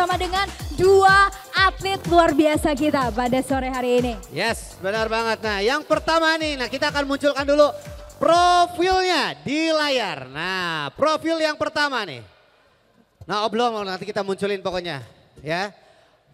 bersama dengan dua atlet luar biasa kita pada sore hari ini. Yes, benar banget. Nah, yang pertama nih, nah kita akan munculkan dulu profilnya di layar. Nah, profil yang pertama nih. Nah, oh nanti kita munculin pokoknya, ya.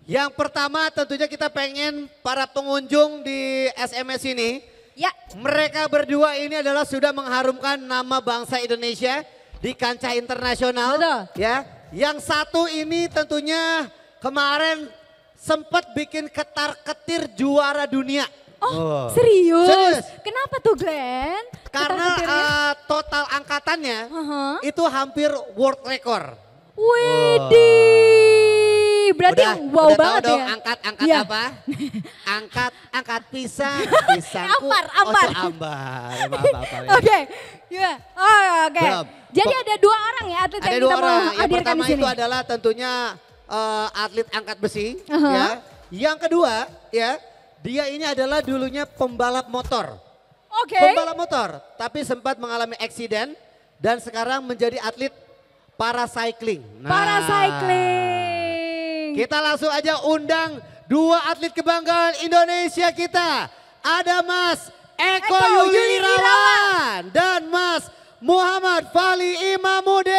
Yang pertama tentunya kita pengen para pengunjung di SMS ini. Ya. Mereka berdua ini adalah sudah mengharumkan nama bangsa Indonesia di kancah internasional. Betul. Ya yang satu ini tentunya kemarin sempat bikin ketar-ketir juara dunia. Oh, oh, serius? serius? Kenapa tuh Glenn? Karena uh, total angkatannya uh -huh. itu hampir world record. Wede. Oh. Wih, berarti udah, wow udah banget dong, ya. Angkat, angkat ya. apa? angkat, angkat pisang, pisang. ambar, ambar ambar. Ya. Oke, ya. Oh, oke. Jadi ada dua orang ya atlet ada yang kita mau yang hadirkan di sini. Yang pertama itu adalah tentunya uh, atlet angkat besi, uh -huh. ya. Yang kedua, ya, dia ini adalah dulunya pembalap motor. Oke. Okay. Pembalap motor, tapi sempat mengalami eksiden dan sekarang menjadi atlet para cycling. Nah. Para cycling. Kita langsung aja undang dua atlet kebanggaan Indonesia kita. Ada Mas Eko, Eko Yuli, dan Mas Muhammad Fali Imamudin.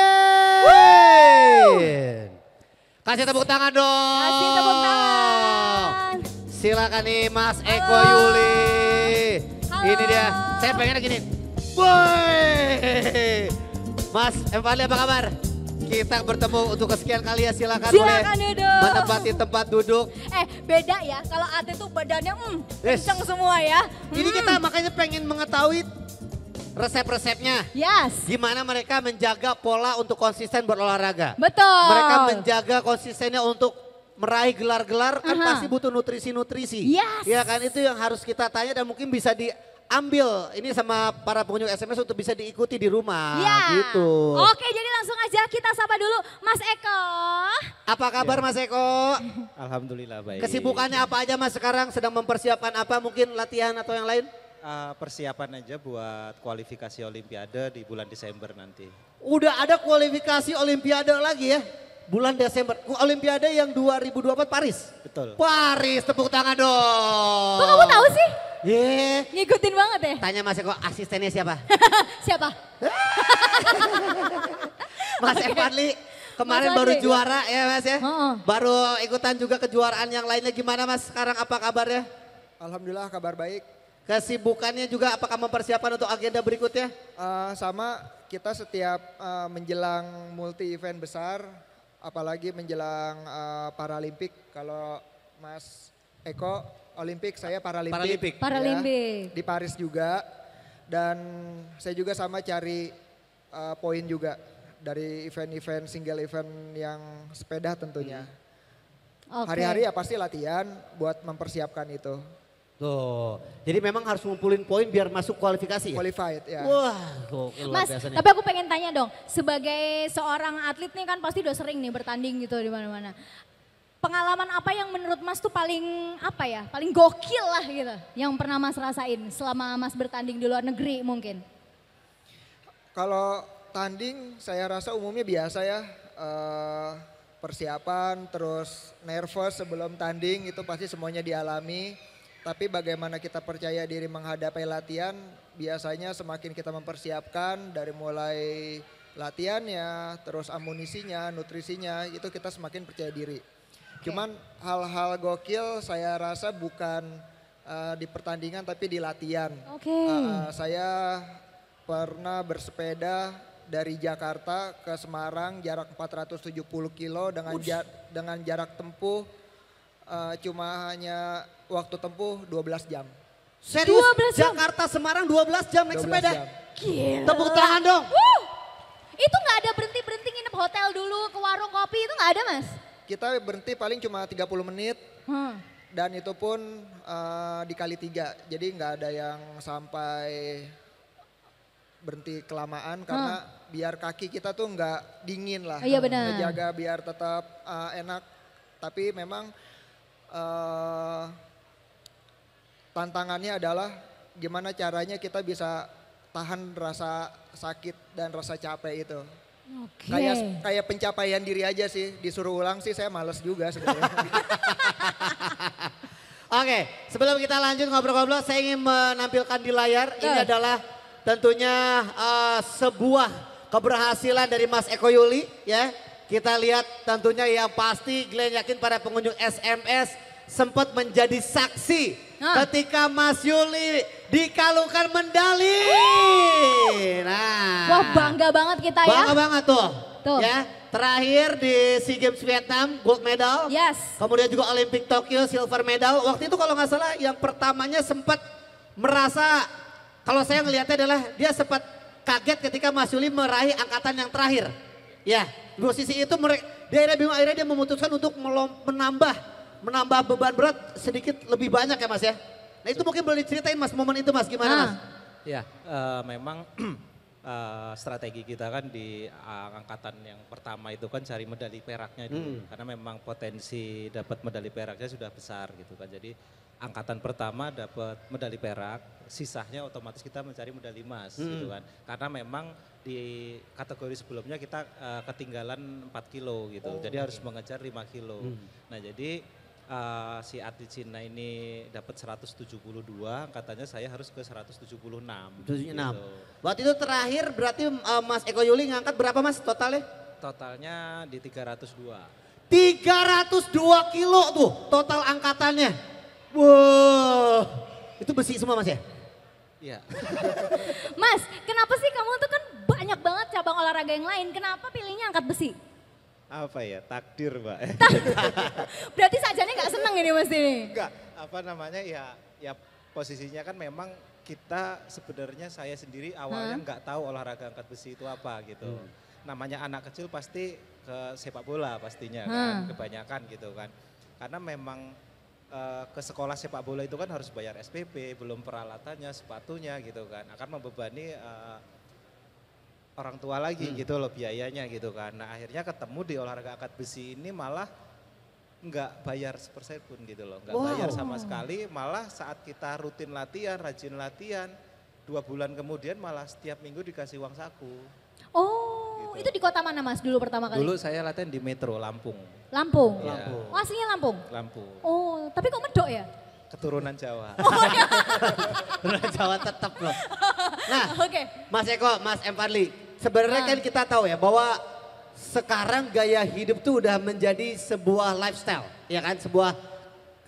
Kasih tepuk tangan dong. Kasih tepuk tangan. Silakan nih Mas Halo. Eko Yuli. Halo. Ini dia. Saya pengen gini. Boy. Mas Fali apa kabar? Kita bertemu untuk kesekian kali ya silakan, silakan boleh duduk. menempati tempat duduk. Eh beda ya kalau Ate tuh badannya hmm, yes. semua ya. Hmm. Ini kita hmm. makanya pengen mengetahui resep-resepnya. Yes. Gimana mereka menjaga pola untuk konsisten berolahraga. Betul. Mereka menjaga konsistennya untuk meraih gelar-gelar kan pasti butuh nutrisi-nutrisi. Yes. Ya kan itu yang harus kita tanya dan mungkin bisa di ambil ini sama para pengunjung SMS untuk bisa diikuti di rumah ya. gitu. Oke, jadi langsung aja kita sapa dulu Mas Eko. Apa kabar ya. Mas Eko? Alhamdulillah baik. Kesibukannya apa aja Mas sekarang? Sedang mempersiapkan apa? Mungkin latihan atau yang lain? Uh, persiapan aja buat kualifikasi Olimpiade di bulan Desember nanti. Udah ada kualifikasi Olimpiade lagi ya? Bulan Desember, Olimpiade yang 2024 Paris. Betul. Paris, tepuk tangan dong. Kok kamu tahu sih? Iya. Yeah. Ngikutin banget ya. Tanya Mas Eko, asistennya siapa? siapa? Mas okay. Evanli, kemarin mas baru ya? juara ya Mas ya. oh. Baru ikutan juga kejuaraan yang lainnya. Gimana Mas sekarang apa kabarnya? Alhamdulillah kabar baik. Kesibukannya juga apakah mempersiapkan untuk agenda berikutnya? Uh, sama, kita setiap uh, menjelang multi event besar apalagi menjelang uh, Paralimpik kalau Mas Eko Olimpik saya Paralimpik. Paralimpik. Ya, Paralimpik. Di Paris juga dan saya juga sama cari uh, poin juga dari event-event single event yang sepeda tentunya. Hari-hari okay. ya pasti latihan buat mempersiapkan itu. Tuh. Jadi memang harus ngumpulin poin biar masuk kualifikasi ya? Qualified ya. Wah, luar Mas, biasa tapi aku pengen tanya dong. Sebagai seorang atlet nih kan pasti udah sering nih bertanding gitu di mana-mana. Pengalaman apa yang menurut Mas tuh paling apa ya? Paling gokil lah gitu. Yang pernah Mas rasain selama Mas bertanding di luar negeri mungkin. Kalau tanding saya rasa umumnya biasa ya. Uh, persiapan terus nervous sebelum tanding itu pasti semuanya dialami tapi bagaimana kita percaya diri menghadapi latihan, biasanya semakin kita mempersiapkan dari mulai latihannya, terus amunisinya, nutrisinya, itu kita semakin percaya diri. Okay. Cuman hal-hal gokil saya rasa bukan uh, di pertandingan tapi di latihan. Oke. Okay. Uh, eh, eh, saya pernah bersepeda dari Jakarta ke Semarang jarak 470 kilo dengan jar dengan jarak tempuh uh, cuma hanya waktu tempuh 12 jam. Serius? 12 jam? Jakarta Semarang 12 jam naik 12 sepeda. Jam. Gila. Tepuk tangan dong. Uh, itu nggak ada berhenti-berhenti nginep hotel dulu ke warung kopi itu nggak ada mas? Kita berhenti paling cuma 30 menit. Hmm. Dan itu pun uh, dikali tiga, jadi nggak ada yang sampai berhenti kelamaan karena hmm. biar kaki kita tuh nggak dingin lah. Iya benar. jaga biar tetap uh, enak. Tapi memang Eh, tantangannya adalah gimana caranya kita bisa tahan rasa sakit dan rasa capek itu. Okay. Kayak kayak pencapaian diri aja sih, disuruh ulang sih saya males juga sebenarnya. Oke, sebelum kita lanjut ngobrol-ngobrol, saya ingin menampilkan di layar ini adalah tentunya uh, sebuah keberhasilan dari Mas Eko Yuli ya kita lihat tentunya yang pasti Glenn yakin para pengunjung SMS sempat menjadi saksi ketika Mas Yuli dikalungkan medali. Nah. Wah bangga banget kita bangga ya. Bangga banget tuh. Tuh. Ya, terakhir di SEA Games Vietnam gold medal. Yes. Kemudian juga Olympic Tokyo silver medal. Waktu itu kalau nggak salah yang pertamanya sempat merasa kalau saya ngelihatnya adalah dia sempat kaget ketika Mas Yuli meraih angkatan yang terakhir. Ya, di posisi itu mereka di akhirnya bingung akhirnya dia memutuskan untuk melom, menambah menambah beban berat sedikit lebih banyak ya Mas ya. Nah itu mungkin boleh diceritain Mas momen itu Mas gimana ah. Ya, uh, memang uh, strategi kita kan di uh, angkatan yang pertama itu kan cari medali peraknya dulu hmm. karena memang potensi dapat medali peraknya sudah besar gitu kan. Jadi angkatan pertama dapat medali perak, sisanya otomatis kita mencari medali emas hmm. gitu kan. Karena memang di kategori sebelumnya kita uh, ketinggalan 4 kilo gitu. Oh, jadi okay. harus mengejar 5 kilo. Hmm. Nah, jadi uh, si atlet Cina ini dapat 172, katanya saya harus ke 176. 176. Gitu. Buat itu terakhir berarti uh, Mas Eko Yuli ngangkat berapa Mas totalnya? Totalnya di 302. 302 kilo tuh total angkatannya. Wow, itu besi semua mas ya? Iya. mas, kenapa sih kamu tuh kan banyak banget cabang olahraga yang lain, kenapa pilihnya angkat besi? Apa ya, takdir mbak. Berarti sajanya gak seneng ini mas ini? Enggak, apa namanya ya, ya posisinya kan memang kita sebenarnya saya sendiri awalnya nggak gak tahu olahraga angkat besi itu apa gitu. Hmm. Namanya anak kecil pasti ke sepak bola pastinya hmm. kan, kebanyakan gitu kan. Karena memang Eh, ke sekolah sepak bola itu kan harus bayar SPP, belum peralatannya, sepatunya gitu kan. Akan membebani uh, orang tua lagi hmm. gitu loh biayanya gitu kan. Nah akhirnya ketemu di olahraga akad besi ini malah nggak bayar sepersen pun gitu loh. Nggak wow. bayar sama sekali, malah saat kita rutin latihan, rajin latihan, dua bulan kemudian malah setiap minggu dikasih uang saku. Oh itu di kota mana mas dulu pertama kali? Dulu saya latihan di Metro, Lampung. Lampung? Ya. Lampung. Oh aslinya Lampung? Lampung. Oh tapi kok medok ya? Keturunan Jawa. Oh, ya. Jawa tetap loh. Nah okay. Mas Eko, Mas M. Parli, sebenarnya nah. kan kita tahu ya bahwa sekarang gaya hidup tuh udah menjadi sebuah lifestyle. Ya kan sebuah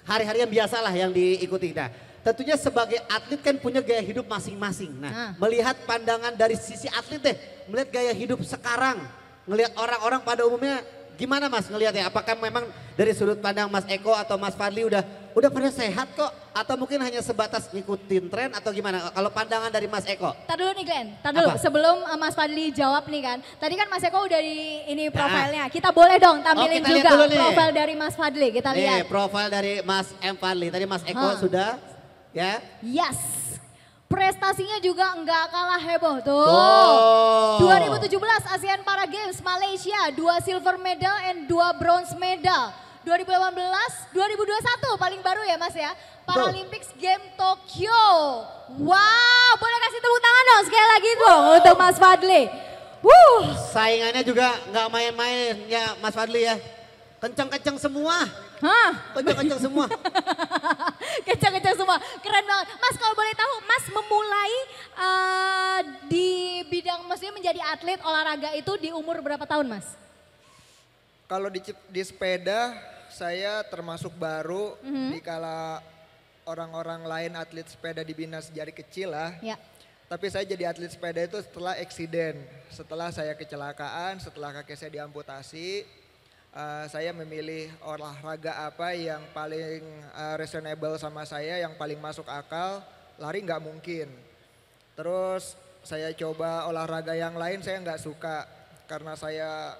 hari-hari yang biasalah yang diikuti. Nah tentunya sebagai atlet kan punya gaya hidup masing-masing. Nah, nah, melihat pandangan dari sisi atlet deh, melihat gaya hidup sekarang, melihat orang-orang pada umumnya gimana Mas ya? Apakah memang dari sudut pandang Mas Eko atau Mas Fadli udah udah pada sehat kok atau mungkin hanya sebatas ngikutin tren atau gimana? Kalau pandangan dari Mas Eko. Tadi dulu nih Glenn, tadi dulu sebelum eh, Mas Fadli jawab nih kan. Tadi kan Mas Eko udah di ini ah. profilnya. Kita boleh dong oh, tampilin oh, juga profil dari Mas Fadli. Kita lihat. Nih, profil dari Mas M Fadli. Tadi Mas Eko ha. Ah. sudah Ya. Yes. Prestasinya juga enggak kalah heboh tuh. Oh. 2017 ASEAN Para Games Malaysia, dua silver medal and dua bronze medal. 2018, 2021 paling baru ya Mas ya. Paralympics Game Tokyo. Wow, boleh kasih tepuk tangan dong sekali lagi dong wow. untuk Mas Fadli. Wuh. Saingannya juga nggak main-main ya Mas Fadli ya. Kenceng-kenceng semua. Hah? Kencang-kencang semua. Kencang-kencang semua. Keren banget. Mas kalau boleh tahu, Mas memulai uh, di bidang maksudnya menjadi atlet olahraga itu di umur berapa tahun, Mas? Kalau di, di sepeda saya termasuk baru mm -hmm. di kala orang-orang lain atlet sepeda dibina sejari kecil lah. Ya. Tapi saya jadi atlet sepeda itu setelah eksiden, setelah saya kecelakaan, setelah kakek saya diamputasi, uh, saya memilih olahraga apa yang paling uh, reasonable sama saya, yang paling masuk akal, lari nggak mungkin. Terus saya coba olahraga yang lain saya nggak suka karena saya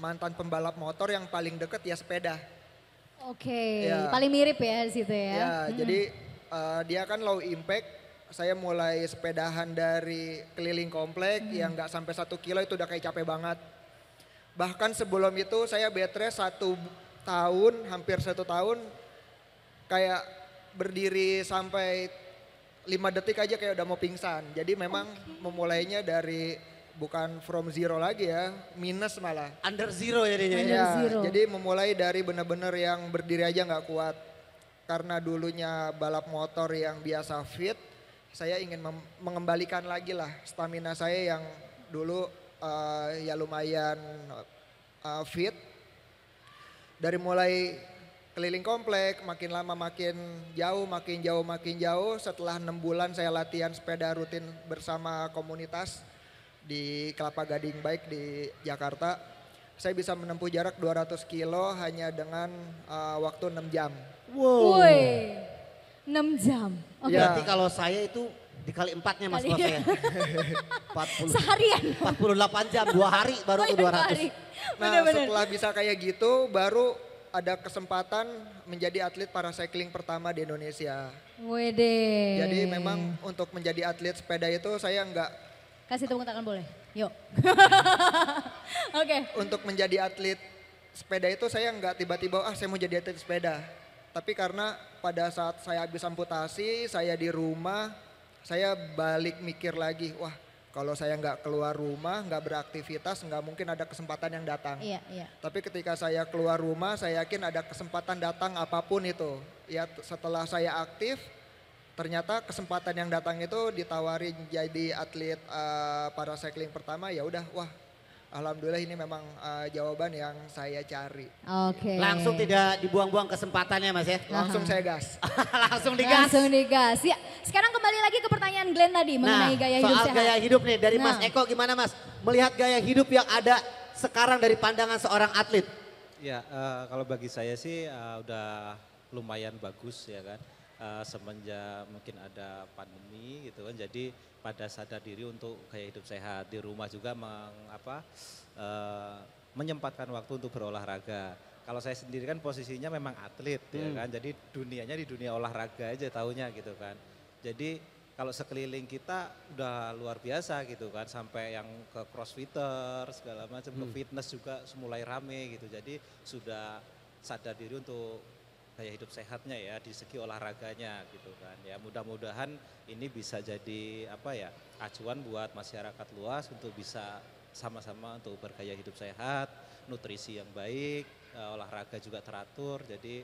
mantan pembalap motor yang paling deket ya sepeda. Oke, okay. ya. paling mirip ya di situ ya. Ya, hmm. jadi uh, dia kan low impact. Saya mulai sepedahan dari keliling komplek hmm. yang nggak sampai satu kilo itu udah kayak capek banget. Bahkan sebelum itu saya bed satu tahun, hampir satu tahun kayak berdiri sampai lima detik aja kayak udah mau pingsan. Jadi memang okay. memulainya dari bukan from zero lagi ya, minus malah. Under zero ya jadinya. ya, Jadi memulai dari benar-benar yang berdiri aja nggak kuat. Karena dulunya balap motor yang biasa fit, saya ingin mengembalikan lagi lah stamina saya yang dulu uh, ya lumayan uh, fit. Dari mulai keliling komplek, makin lama makin jauh, makin jauh, makin jauh. Setelah enam bulan saya latihan sepeda rutin bersama komunitas di Kelapa Gading Bike di Jakarta. Saya bisa menempuh jarak 200 kilo hanya dengan uh, waktu 6 jam. Wow. Woy, 6 jam. Okay. Berarti ya. kalau saya itu Dikali empatnya mas Kali. ya. 40, Seharian. 48 jam, dua hari baru ke 200. Iya, hari. Nah Bener -bener. setelah bisa kayak gitu baru ada kesempatan menjadi atlet para cycling pertama di Indonesia. Wede. Jadi memang untuk menjadi atlet sepeda itu saya enggak. Kasih tepuk tangan boleh? Yuk. Oke. okay. Untuk menjadi atlet sepeda itu saya enggak tiba-tiba ah saya mau jadi atlet sepeda. Tapi karena pada saat saya habis amputasi, saya di rumah, saya balik mikir lagi, wah kalau saya nggak keluar rumah, nggak beraktivitas, nggak mungkin ada kesempatan yang datang. Iya, iya. Tapi ketika saya keluar rumah, saya yakin ada kesempatan datang apapun itu. Ya setelah saya aktif, ternyata kesempatan yang datang itu ditawarin jadi atlet uh, eh, para cycling pertama, ya udah, wah Alhamdulillah ini memang uh, jawaban yang saya cari. Oke. Okay. Langsung tidak dibuang-buang kesempatannya Mas ya. Langsung saya gas. Langsung digas. Langsung digas. Ya, sekarang kembali lagi ke pertanyaan Glenn tadi nah, mengenai nah, gaya hidup soal gaya hidup nih dari nah. Mas Eko gimana Mas? Melihat gaya hidup yang ada sekarang dari pandangan seorang atlet. Ya, uh, kalau bagi saya sih uh, udah lumayan bagus ya kan. Uh, semenjak mungkin ada pandemi gitu kan. Jadi pada sadar diri untuk gaya hidup sehat di rumah juga meng, apa, e, menyempatkan waktu untuk berolahraga. Kalau saya sendiri kan posisinya memang atlet ya hmm. ya kan, jadi dunianya di dunia olahraga aja tahunya gitu kan. Jadi kalau sekeliling kita udah luar biasa gitu kan, sampai yang ke crossfitter segala macam, hmm. ke fitness juga semulai rame gitu. Jadi sudah sadar diri untuk gaya hidup sehatnya ya di segi olahraganya gitu kan ya mudah-mudahan ini bisa jadi apa ya acuan buat masyarakat luas untuk bisa sama-sama untuk bergaya hidup sehat nutrisi yang baik uh, olahraga juga teratur jadi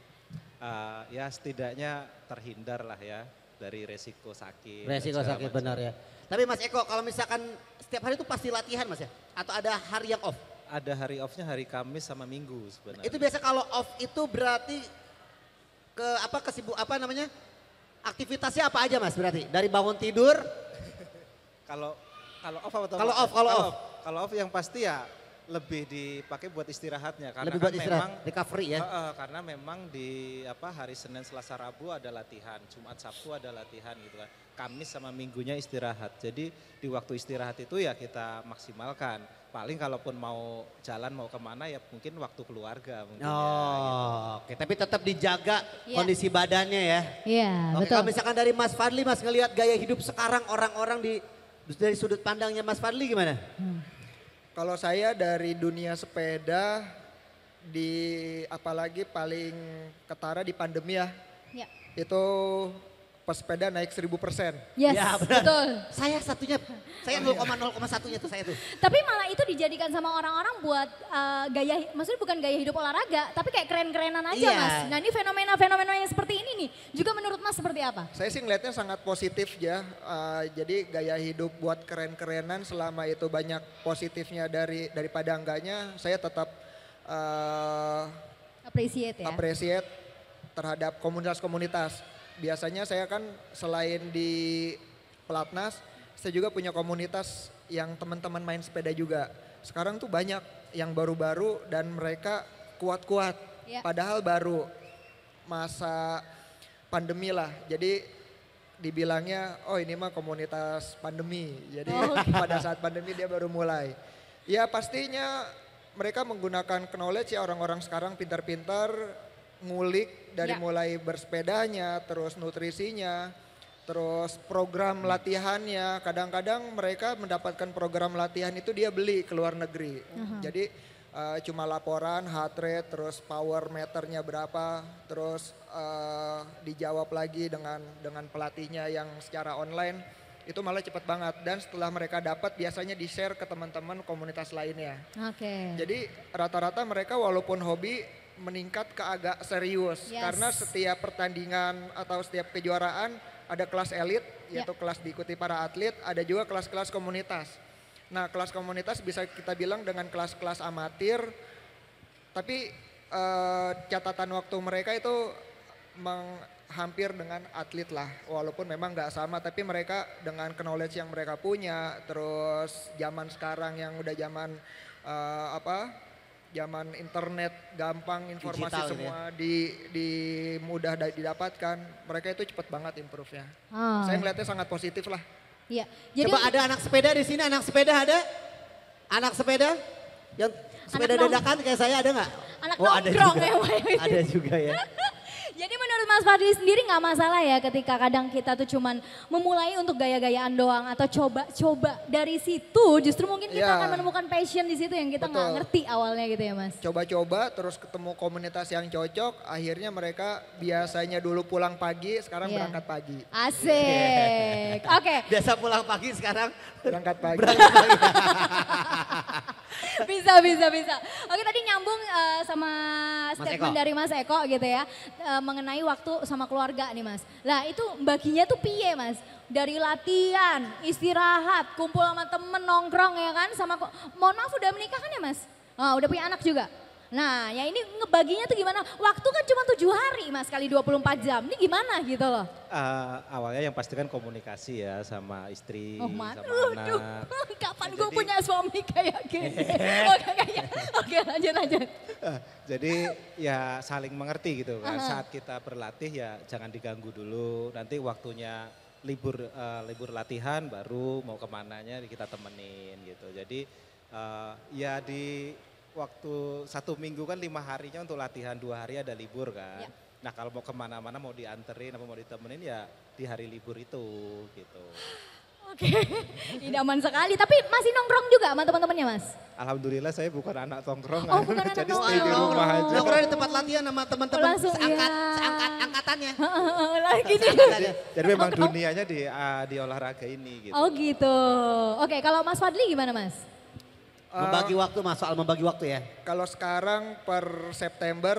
uh, ya setidaknya terhindar lah ya dari resiko sakit. Resiko sakit macam. benar ya. Tapi Mas Eko kalau misalkan setiap hari itu pasti latihan Mas ya? Atau ada hari yang off? Ada hari offnya hari Kamis sama Minggu sebenarnya. Itu biasa kalau off itu berarti ke apa kesibuk apa namanya? Aktivitasnya apa aja Mas berarti? Dari bangun tidur kalau kalau off atau Kalau off, kalau off. Kalau off yang pasti ya lebih dipakai buat istirahatnya karena lebih buat kan istirahat, memang recovery ya. Uh, uh, karena memang di apa hari Senin, Selasa, Rabu ada latihan, Jumat, Sabtu ada latihan gitu kan. Kamis sama Minggunya istirahat. Jadi di waktu istirahat itu ya kita maksimalkan paling kalaupun mau jalan mau kemana ya mungkin waktu keluarga mungkin ya, oh ya, gitu. oke tapi tetap dijaga yeah. kondisi badannya ya iya yeah, oke, betul kalau misalkan dari Mas Fadli Mas ngelihat gaya hidup sekarang orang-orang di dari sudut pandangnya Mas Fadli gimana hmm. kalau saya dari dunia sepeda di apalagi paling ketara di pandemi ya, ya. Yeah. itu pesepeda naik 1000 persen. ya, betul. Saya satunya, saya 0,0,1 iya. satunya tuh saya tuh. Tapi malah itu dijadikan sama orang-orang buat uh, gaya, maksudnya bukan gaya hidup olahraga, tapi kayak keren-kerenan aja yeah. mas. Nah ini fenomena-fenomena yang seperti ini nih, juga menurut mas seperti apa? Saya sih ngeliatnya sangat positif ya, uh, jadi gaya hidup buat keren-kerenan selama itu banyak positifnya dari daripada enggaknya, saya tetap uh, appreciate ya. Appreciate terhadap komunitas-komunitas biasanya saya kan selain di pelatnas, saya juga punya komunitas yang teman-teman main sepeda juga. Sekarang tuh banyak yang baru-baru dan mereka kuat-kuat. Ya. Padahal baru masa pandemi lah. Jadi dibilangnya oh ini mah komunitas pandemi. Jadi oh, pada saat pandemi dia baru mulai. Ya pastinya mereka menggunakan knowledge ya orang-orang sekarang pintar-pintar ngulik dari ya. mulai bersepedanya, terus nutrisinya, terus program latihannya. Kadang-kadang mereka mendapatkan program latihan itu dia beli ke luar negeri. uh Jadi uh, cuma laporan heart rate, terus power meternya berapa, terus uh, dijawab lagi dengan dengan pelatihnya yang secara online itu malah cepat banget dan setelah mereka dapat biasanya di share ke teman-teman komunitas lainnya. Oke. Okay. Jadi rata-rata mereka walaupun hobi meningkat ke agak serius yes. karena setiap pertandingan atau setiap kejuaraan ada kelas elit ya. yaitu yeah. kelas diikuti para atlet, ada juga kelas-kelas komunitas. Nah, kelas komunitas bisa kita bilang dengan kelas-kelas amatir tapi eh, catatan waktu mereka itu meng, hampir dengan atlet lah walaupun memang nggak sama tapi mereka dengan knowledge yang mereka punya terus zaman sekarang yang udah zaman uh, apa zaman internet gampang informasi Digital ya. semua ya. di di mudah didapatkan mereka itu cepat banget improve ya Oh. Ah. Saya melihatnya sangat positif lah. Iya. Jadi Coba ada anak sepeda di sini, anak sepeda ada? Anak sepeda? Yang sepeda anak dadakan kayak saya ada nggak? oh, ada juga. Ya, ada juga ya. Jadi menurut Mas Fadli sendiri nggak masalah ya ketika kadang kita tuh cuman memulai untuk gaya-gayaan doang atau coba-coba dari situ justru mungkin kita ya. akan menemukan passion di situ yang kita nggak ngerti awalnya gitu ya Mas. Coba-coba terus ketemu komunitas yang cocok akhirnya mereka biasanya dulu pulang pagi sekarang yeah. berangkat pagi. Asik. Oke. Okay. Biasa pulang pagi sekarang berangkat pagi. Berangkat pagi. bisa bisa bisa. Oke tadi nyambung uh, sama statement dari Mas Eko gitu ya uh, mengenai waktu sama keluarga nih Mas. Lah itu baginya tuh piye Mas? Dari latihan, istirahat, kumpul sama temen nongkrong ya kan sama mohon maaf udah menikah kan ya Mas? Oh, udah punya anak juga? Nah, ya ini ngebaginya tuh gimana? Waktu kan cuma tujuh hari mas kali 24 jam. Ini gimana gitu loh? Uh, awalnya yang pasti kan komunikasi ya sama istri, oh, sama uh, anak. Duh, kapan gue punya suami kayak gini? oke, oke, ya. oke, lanjut, lanjut. Uh, jadi ya saling mengerti gitu kan. Uh -huh. Saat kita berlatih ya jangan diganggu dulu. Nanti waktunya libur uh, libur latihan baru mau kemananya kita temenin gitu. Jadi uh, ya di waktu satu minggu kan lima harinya untuk latihan, dua hari ada libur kan. Ya. Nah kalau mau kemana-mana mau dianterin apa mau ditemenin ya di hari libur itu gitu. Oke, okay. idaman sekali. Tapi masih nongkrong juga sama teman-temannya mas? Alhamdulillah saya bukan anak tongkrong. Oh bukan anak Jadi nongkrong. stay di rumah oh, aja. Nongkrong di tempat latihan sama teman-teman oh, seangkat, ya. seangkat, angkatannya. Lagi nih. Jadi, jadi memang dunianya di, uh, di olahraga ini gitu. Oh gitu. Oke kalau mas Fadli gimana mas? Eh, membagi uh, waktu mas, soal membagi waktu ya. Kalau sekarang per September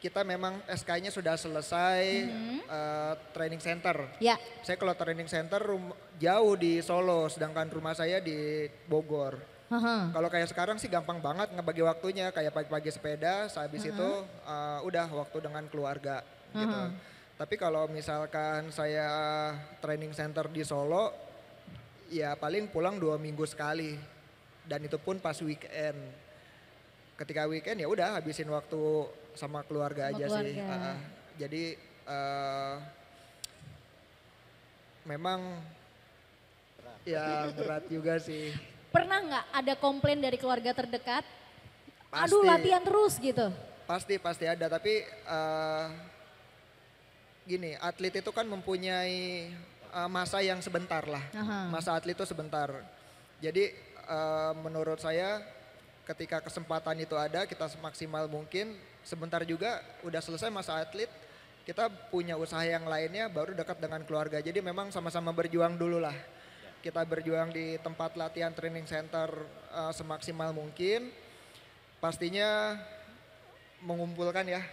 kita memang SK-nya sudah selesai mm-hmm. uh, training center. Ya. Saya kalau training center rum- jauh di Solo, sedangkan rumah saya di Bogor. Uh-huh. Kalau kayak sekarang sih gampang banget ngebagi waktunya, kayak pagi-pagi sepeda, sehabis uh-huh. itu uh, udah waktu dengan keluarga uh-huh. gitu. Tapi kalau misalkan saya training center di Solo, ya paling pulang dua minggu sekali dan itu pun pas weekend ketika weekend ya udah habisin waktu sama keluarga sama aja keluarga. sih ah, uh, ah. jadi uh, memang berat. ya berat juga sih pernah nggak ada komplain dari keluarga terdekat pasti, aduh latihan terus gitu pasti pasti ada tapi uh, gini atlet itu kan mempunyai uh, masa yang sebentar lah Aha. masa atlet itu sebentar jadi Eh, menurut saya ketika kesempatan itu ada kita semaksimal mungkin sebentar juga udah selesai masa atlet kita punya usaha yang lainnya baru dekat dengan keluarga jadi memang sama-sama berjuang dulu lah kita berjuang di tempat latihan training center uh, semaksimal mungkin pastinya mengumpulkan ya, ya.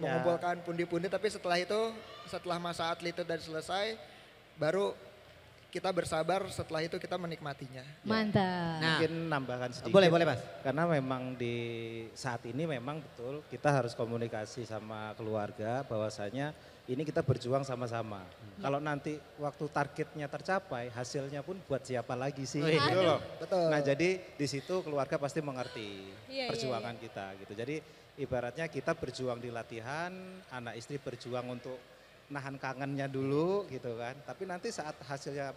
mengumpulkan pundi-pundi tapi setelah itu setelah masa atlet itu dan selesai baru kita bersabar setelah itu kita menikmatinya. Ya. Mantap. Nah, Mungkin nambahkan sedikit. Boleh, boleh Mas. Karena memang di saat ini memang betul kita harus komunikasi sama keluarga bahwasanya ini kita berjuang sama-sama. Hmm. Kalau nanti waktu targetnya tercapai, hasilnya pun buat siapa lagi sih? Oh, iya. Betul gitu loh. Betul. Nah, jadi di situ keluarga pasti mengerti iya, iya perjuangan iya, iya. kita gitu. Jadi ibaratnya kita berjuang di latihan, anak istri berjuang untuk nahan kangennya dulu gitu kan. Tapi nanti saat hasilnya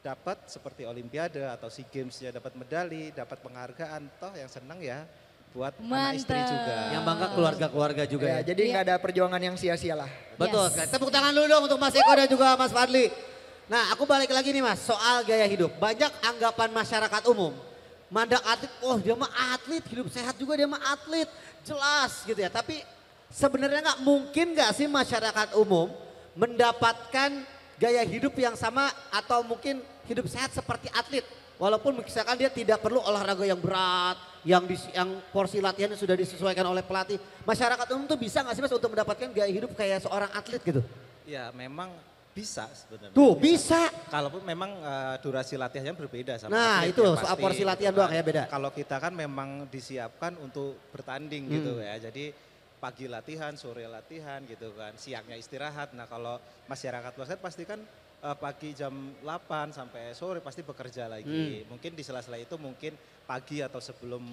dapat seperti Olimpiade atau Sea Gamesnya dapat medali, dapat penghargaan, toh yang seneng ya buat Mantap. anak istri juga. Yang bangga keluarga-keluarga juga ya. ya. Jadi nggak ya. ada perjuangan yang sia sialah lah. Betul. Yes. Tepuk tangan dulu dong untuk Mas Eko dan juga Mas Fadli. Nah aku balik lagi nih mas, soal gaya hidup. Banyak anggapan masyarakat umum. Mandak atlet, oh dia mah atlet, hidup sehat juga dia mah atlet. Jelas gitu ya, tapi Sebenarnya nggak mungkin nggak sih masyarakat umum mendapatkan gaya hidup yang sama atau mungkin hidup sehat seperti atlet. Walaupun misalkan dia tidak perlu olahraga yang berat, yang di, yang porsi latihannya sudah disesuaikan oleh pelatih. Masyarakat umum tuh bisa nggak sih mas untuk mendapatkan gaya hidup kayak seorang atlet gitu? Ya memang bisa sebenarnya. Tuh bisa. Kalaupun memang uh, durasi latihannya berbeda sama. Nah atlet, itu ya, soal porsi latihan gitu doang kan. ya beda. Kalau kita kan memang disiapkan untuk bertanding gitu hmm. gitu ya. Jadi pagi latihan, sore latihan gitu kan, siangnya istirahat. Nah kalau masyarakat luas kan pasti kan uh, pagi jam 8 sampai sore pasti bekerja lagi. Hmm. Mungkin di sela-sela itu mungkin pagi atau sebelum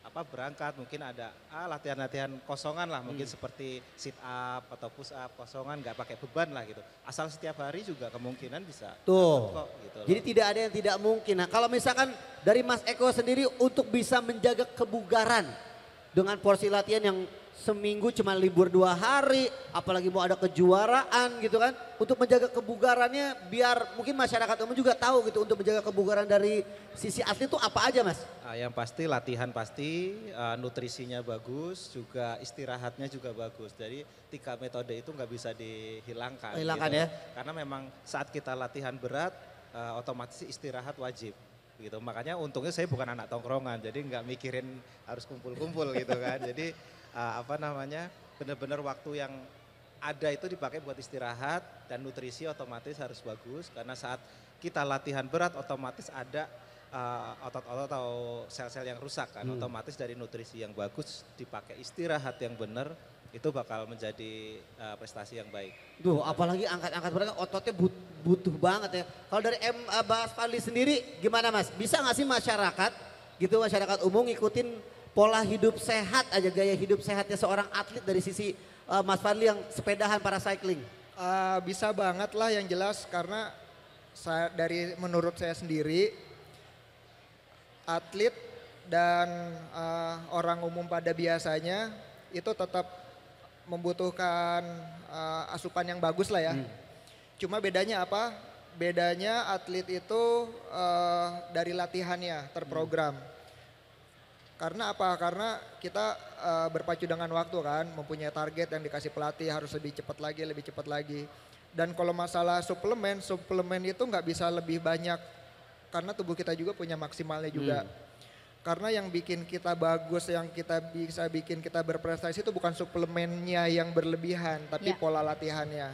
apa berangkat mungkin ada ah, latihan-latihan kosongan lah mungkin hmm. seperti sit up atau push up kosongan nggak pakai beban lah gitu asal setiap hari juga kemungkinan bisa tuh kok, gitu loh. jadi tidak ada yang tidak mungkin nah kalau misalkan dari Mas Eko sendiri untuk bisa menjaga kebugaran dengan porsi latihan yang seminggu cuma libur dua hari, apalagi mau ada kejuaraan gitu kan. Untuk menjaga kebugarannya biar mungkin masyarakat umum juga tahu gitu untuk menjaga kebugaran dari sisi asli itu apa aja mas? Ah, yang pasti latihan pasti, eh, nutrisinya bagus, juga istirahatnya juga bagus. Jadi tiga metode itu nggak bisa dihilangkan. Hilangkan gitu. ya? Karena memang saat kita latihan berat, eh, otomatis istirahat wajib gitu. Makanya untungnya saya bukan anak tongkrongan, jadi nggak mikirin harus kumpul-kumpul gitu kan. Jadi uh, apa namanya benar-benar waktu yang ada itu dipakai buat istirahat dan nutrisi otomatis harus bagus karena saat kita latihan berat otomatis ada otot eh, otot-otot atau sel-sel yang rusak kan hmm. otomatis dari nutrisi yang bagus dipakai istirahat yang benar itu bakal menjadi uh, prestasi yang baik. Duh, apalagi angkat-angkat berat kan ototnya but, butuh banget ya. Kalau dari M uh, Mas Fadli sendiri gimana Mas? Bisa nggak sih masyarakat gitu masyarakat umum ngikutin pola hidup sehat aja gaya hidup sehatnya seorang atlet dari sisi uh, Mas Fadli yang sepedahan para cycling? Uh, bisa banget lah yang jelas karena saya dari menurut saya sendiri atlet dan uh, orang umum pada biasanya itu tetap membutuhkan uh, asupan yang bagus lah ya. Hmm. Cuma bedanya apa? Bedanya atlet itu uh, dari latihannya terprogram. Hmm karena apa? Karena kita uh, berpacu dengan waktu kan, mempunyai target yang dikasih pelatih harus lebih cepat lagi, lebih cepat lagi. Dan kalau masalah suplemen, suplemen itu nggak bisa lebih banyak karena tubuh kita juga punya maksimalnya juga. Hmm. Karena yang bikin kita bagus, yang kita bisa bikin kita berprestasi itu bukan suplemennya yang berlebihan, tapi yeah. pola latihannya.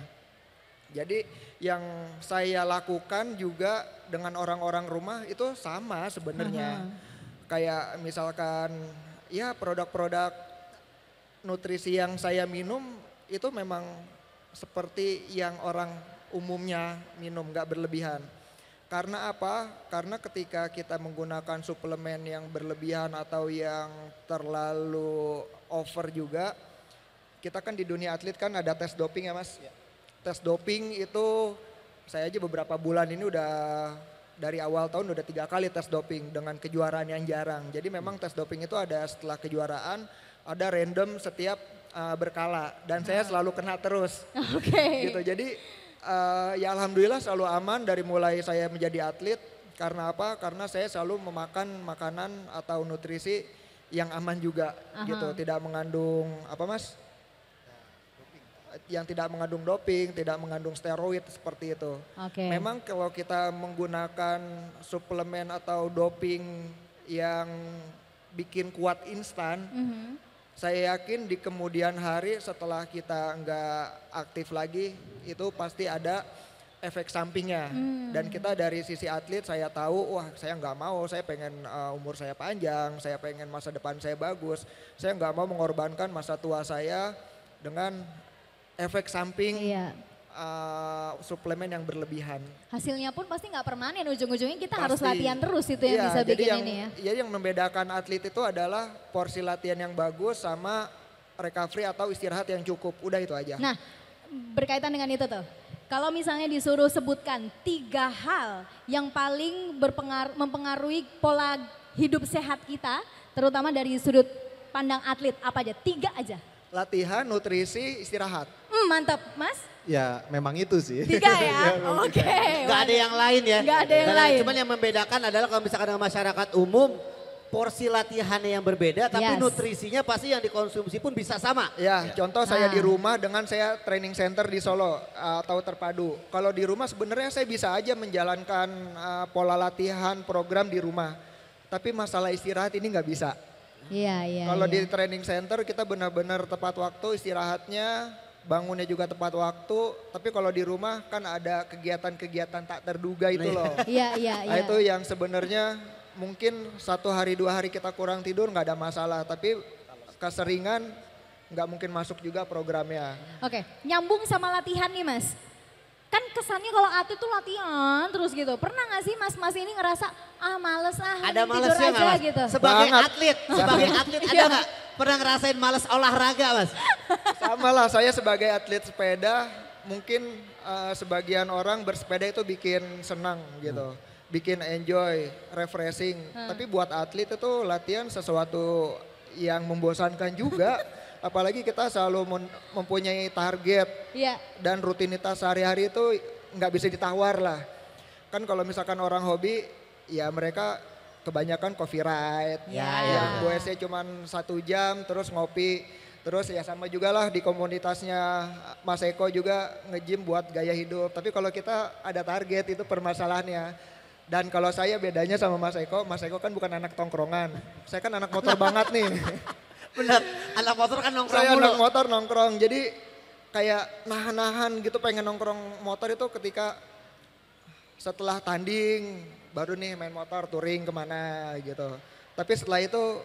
Jadi yang saya lakukan juga dengan orang-orang rumah itu sama sebenarnya. Uh -huh kayak misalkan ya produk-produk nutrisi yang saya minum itu memang seperti yang orang umumnya minum nggak berlebihan. Karena apa? Karena ketika kita menggunakan suplemen yang berlebihan atau yang terlalu over juga, kita kan di dunia atlet kan ada tes doping ya mas. Ya. Tes doping itu saya aja beberapa bulan ini udah dari awal tahun udah tiga kali tes doping dengan kejuaraan yang jarang. Jadi memang tes doping itu ada setelah kejuaraan, ada random setiap uh, berkala dan saya nah. selalu kena terus. Oke. Okay. Gitu. Jadi uh, ya alhamdulillah selalu aman dari mulai saya menjadi atlet karena apa? Karena saya selalu memakan makanan atau nutrisi yang aman juga uh -huh. gitu, tidak mengandung apa Mas? yang tidak mengandung doping, tidak mengandung steroid seperti itu. Okay. Memang kalau kita menggunakan suplemen atau doping yang bikin kuat instan, mm -hmm. saya yakin di kemudian hari setelah kita nggak aktif lagi itu pasti ada efek sampingnya. Mm. Dan kita dari sisi atlet saya tahu, wah saya nggak mau, saya pengen uh, umur saya panjang, saya pengen masa depan saya bagus, saya nggak mau mengorbankan masa tua saya dengan efek samping iya. uh, suplemen yang berlebihan. Hasilnya pun pasti nggak permanen ujung-ujungnya kita pasti. harus latihan terus itu yang iya, bisa bikin yang, ini ya. Jadi iya, yang membedakan atlet itu adalah porsi latihan yang bagus sama recovery atau istirahat yang cukup. Udah itu aja. Nah, berkaitan dengan itu tuh. Kalau misalnya disuruh sebutkan tiga hal yang paling berpengaruh mempengaruhi pola hidup sehat kita, terutama dari sudut pandang atlet, apa aja? Tiga aja latihan, nutrisi, istirahat. Hmm, mantap, Mas. Ya, memang itu sih. Tiga ya? ya Oke. Okay. Gak ada yang lain ya? Gak ada yang nah, lain. Cuman yang membedakan adalah kalau misalkan dengan masyarakat umum, porsi latihannya yang berbeda, tapi yes. nutrisinya pasti yang dikonsumsi pun bisa sama. Ya, ya. contoh nah. saya di rumah dengan saya training center di Solo eh, atau terpadu. Kalau di rumah sebenarnya saya bisa aja menjalankan uh, pola latihan program di rumah. Tapi masalah istirahat ini nggak bisa. Iya, iya. Kalau iya. di training center kita benar-benar tepat waktu istirahatnya, bangunnya juga tepat waktu. Tapi kalau di rumah kan ada kegiatan-kegiatan tak terduga itu loh. Iya, iya, iya. Nah, iya. itu yang sebenarnya mungkin satu hari dua hari kita kurang tidur nggak ada masalah, tapi keseringan nggak mungkin masuk juga programnya. Oke, nyambung sama latihan nih mas kan kesannya kalau atlet tuh latihan terus gitu. Pernah gak sih mas-mas ini ngerasa ah males ah ada males aja mas? gitu. Sebagai Banget. atlet, sebagai atlet ada gak pernah ngerasain males olahraga mas? Sama lah saya sebagai atlet sepeda mungkin uh, sebagian orang bersepeda itu bikin senang gitu. Hmm. Bikin enjoy, refreshing. Hmm. Tapi buat atlet itu latihan sesuatu yang membosankan juga. apalagi kita selalu mempunyai target ya. dan rutinitas sehari-hari itu nggak bisa ditawar lah. Kan kalau misalkan orang hobi ya mereka kebanyakan coffee ride, ya, yang gue sih cuma satu jam terus ngopi. Terus ya sama juga lah di komunitasnya Mas Eko juga ngejim buat gaya hidup. Tapi kalau kita ada target itu permasalahannya. Dan kalau saya bedanya sama Mas Eko, Mas Eko kan bukan anak tongkrongan. Saya kan anak motor banget nih. Benar. Anak motor kan nongkrong Saya anak motor nongkrong. Jadi kayak nahan-nahan gitu pengen nongkrong motor itu ketika setelah tanding baru nih main motor touring kemana gitu. Tapi setelah itu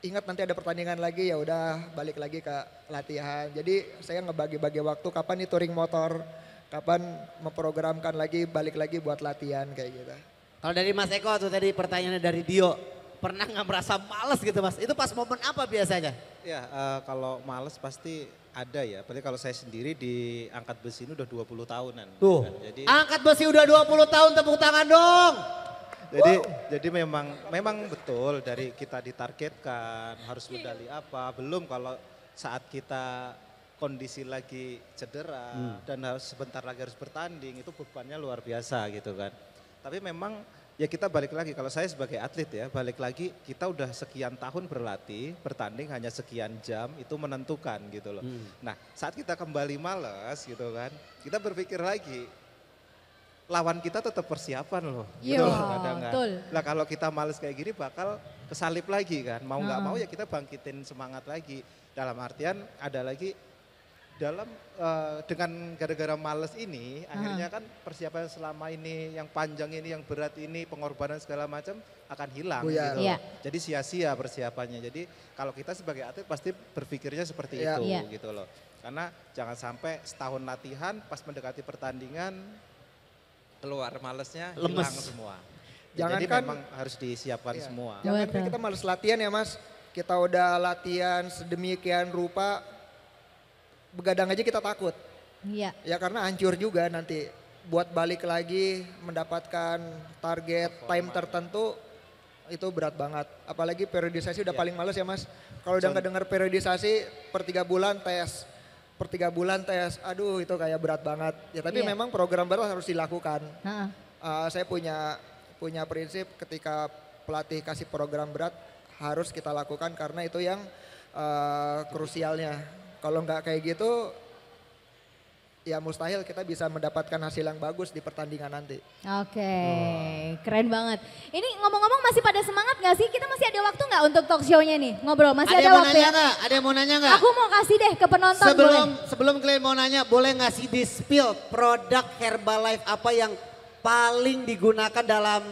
ingat nanti ada pertandingan lagi ya udah balik lagi ke latihan. Jadi saya ngebagi-bagi waktu kapan nih touring motor, kapan memprogramkan lagi balik lagi buat latihan kayak gitu. Kalau dari Mas Eko tuh tadi pertanyaannya dari Dio, pernah nggak merasa males gitu mas? Itu pas momen apa biasanya? Ya uh, kalau males pasti ada ya. Berarti kalau saya sendiri di angkat besi ini udah 20 tahunan. Tuh, kan? jadi, angkat besi udah 20 tahun tepuk tangan dong. Jadi wow. jadi memang memang betul dari kita ditargetkan harus medali apa. Belum kalau saat kita kondisi lagi cedera hmm. dan harus sebentar lagi harus bertanding itu bebannya luar biasa gitu kan. Tapi memang ya kita balik lagi kalau saya sebagai atlet ya balik lagi kita udah sekian tahun berlatih bertanding hanya sekian jam itu menentukan gitu loh. Hmm. Nah saat kita kembali males gitu kan kita berpikir lagi lawan kita tetap persiapan loh. Gitu iya, gitu kadang kan. Betul. Nah kalau kita males kayak gini bakal kesalip lagi kan. Mau nggak mau ya kita bangkitin semangat lagi. Dalam artian ada lagi dalam uh, dengan gara-gara males ini uh akhirnya kan persiapan selama ini yang panjang ini yang berat ini pengorbanan segala macam akan hilang gitu iya. gitu. Yeah. Jadi sia-sia persiapannya. Jadi kalau kita sebagai atlet pasti berpikirnya seperti yeah. itu yeah. gitu loh. Karena jangan sampai setahun latihan pas mendekati pertandingan keluar malesnya Lemes. hilang semua. Jangan Jadi kan, memang harus disiapkan iya. semua. Jangan kita males latihan ya Mas. Kita udah latihan sedemikian rupa begadang aja kita takut. Iya. Ya karena hancur juga nanti buat balik lagi mendapatkan target time tertentu itu berat banget. Apalagi periodisasi udah ya. paling males ya mas. Kalau udah nggak periodisasi per tiga bulan tes, per tiga bulan tes, aduh itu kayak berat banget. Ya tapi ya. memang program baru harus dilakukan. Ha Uh, ah, saya punya punya prinsip ketika pelatih kasih program berat harus kita lakukan karena itu yang uh, krusialnya kalau nggak kayak gitu ya mustahil kita bisa mendapatkan hasil yang bagus di pertandingan nanti. Oke, okay. wow. keren banget. Ini ngomong-ngomong masih pada semangat gak sih? Kita masih ada waktu nggak untuk talk show-nya nih? Ngobrol, masih ada, ada waktu ya? Gak? Ada yang mau nanya gak? Aku mau kasih deh ke penonton sebelum, Sebelum kalian mau nanya, boleh gak sih di spill produk Herbalife apa yang paling digunakan dalam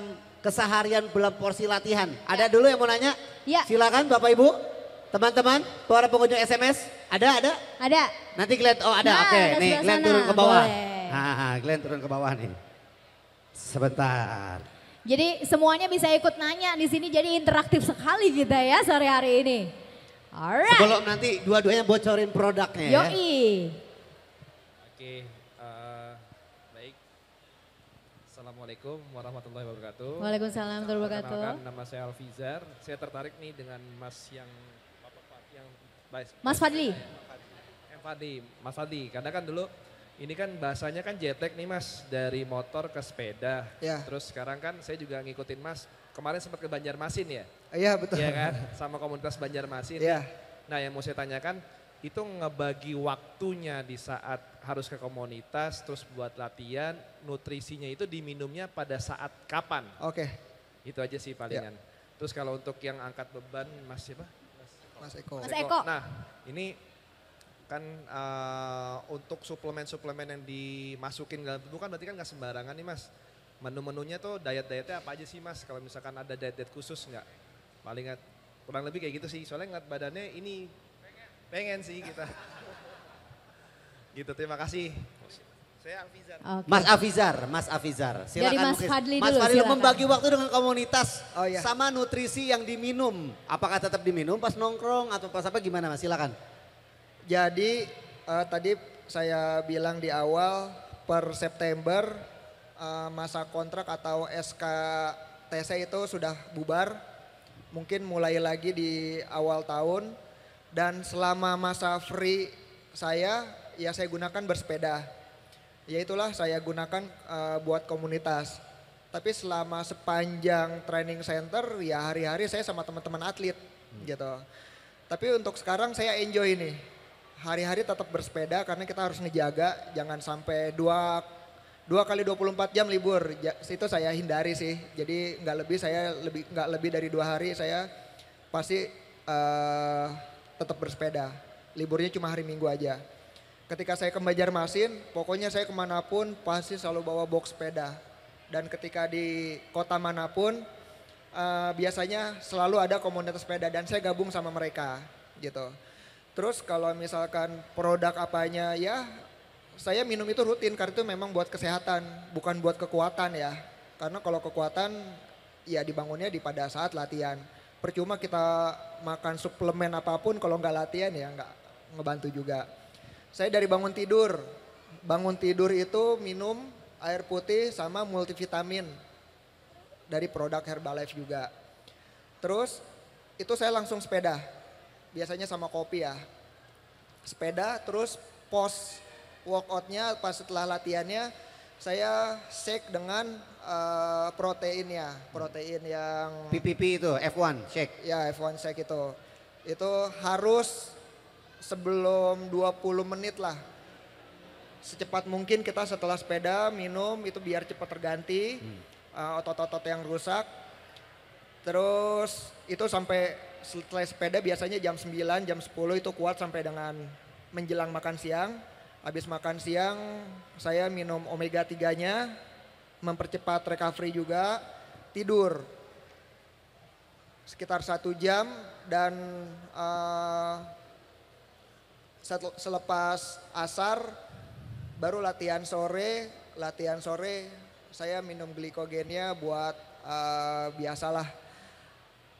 keseharian bulan porsi latihan? Ya. Ada dulu yang mau nanya? Ya. Silakan Bapak Ibu. Teman-teman, para pengunjung SMS, ada, ada? Ada. Nanti Glenn, oh ada, nah, oke. Okay. Nih, Glenn turun ke bawah. Ah, ah, Glenn turun ke bawah nih. Sebentar. Jadi semuanya bisa ikut nanya di sini, jadi interaktif sekali kita ya sore hari ini. Alright. Sebelum nanti dua-duanya bocorin produknya ya. Yoi. ya. Oke, uh, baik. Assalamualaikum warahmatullahi wabarakatuh. Waalaikumsalam warahmatullahi wabarakatuh. Nama saya Alvizar, saya tertarik nih dengan mas yang Mas Fadli. Fadli, Mas Fadli, karena kan dulu ini kan bahasanya kan jetek nih Mas dari motor ke sepeda. Ya. Terus sekarang kan saya juga ngikutin Mas. Kemarin sempat ke Banjarmasin ya? Iya betul. Iya kan? Sama komunitas Banjarmasin. Iya. Nah, yang mau saya tanyakan itu ngebagi waktunya di saat harus ke komunitas terus buat latihan, nutrisinya itu diminumnya pada saat kapan? Oke. Itu aja sih palingan. Ya. Terus kalau untuk yang angkat beban Mas siapa? Mas Eko. Mas Eko. Nah, ini kan uh, untuk suplemen-suplemen yang dimasukin dalam tubuh kan berarti kan nggak sembarangan nih Mas. Menu-menunya tuh diet-dietnya apa aja sih Mas? Kalau misalkan ada diet-diet khusus nggak? Paling gak, kurang lebih kayak gitu sih. Soalnya ngeliat badannya ini pengen, pengen sih kita. gitu, terima kasih. Okay. Mas Afizar, Mas Afizar. Silakan Dari Mas Fadli Mas dulu. Mas Fadli silakan. membagi waktu dengan komunitas oh, iya. sama nutrisi yang diminum. Apakah tetap diminum pas nongkrong atau pas apa gimana Mas? Silakan. Jadi uh, tadi saya bilang di awal per September uh, masa kontrak atau SK TC itu sudah bubar. Mungkin mulai lagi di awal tahun dan selama masa free saya ya saya gunakan bersepeda ya itulah saya gunakan uh, buat komunitas. Tapi selama sepanjang training center ya hari-hari saya sama teman-teman atlet hmm. gitu. Tapi untuk sekarang saya enjoy ini Hari-hari tetap bersepeda karena kita harus ngejaga jangan sampai dua dua kali 24 jam libur ja, itu saya hindari sih jadi nggak lebih saya lebih nggak lebih dari dua hari saya pasti uh, tetap bersepeda liburnya cuma hari minggu aja ketika saya ke Banjarmasin, pokoknya saya kemanapun pasti selalu bawa box sepeda. Dan ketika di kota manapun, uh, biasanya selalu ada komunitas sepeda dan saya gabung sama mereka gitu. Terus kalau misalkan produk apanya ya saya minum itu rutin karena itu memang buat kesehatan, bukan buat kekuatan ya. Karena kalau kekuatan ya dibangunnya di pada saat latihan. Percuma kita makan suplemen apapun kalau nggak latihan ya nggak ngebantu juga. Saya dari bangun tidur. Bangun tidur itu minum air putih sama multivitamin dari produk Herbalife juga. Terus itu saya langsung sepeda. Biasanya sama kopi ya. Sepeda terus pos workoutnya pas setelah latihannya saya shake dengan uh, protein ya, protein yang PPP itu F1 shake. Ya F1 shake itu. Itu harus sebelum 20 menit lah. Secepat mungkin kita setelah sepeda minum itu biar cepat terganti hmm. uh, otot-otot yang rusak. Terus itu sampai setelah sepeda biasanya jam 9, jam 10 itu kuat sampai dengan menjelang makan siang. Habis makan siang saya minum omega 3-nya mempercepat recovery juga, tidur sekitar satu jam dan uh, selepas asar baru latihan sore, latihan sore saya minum glikogennya buat uh, biasalah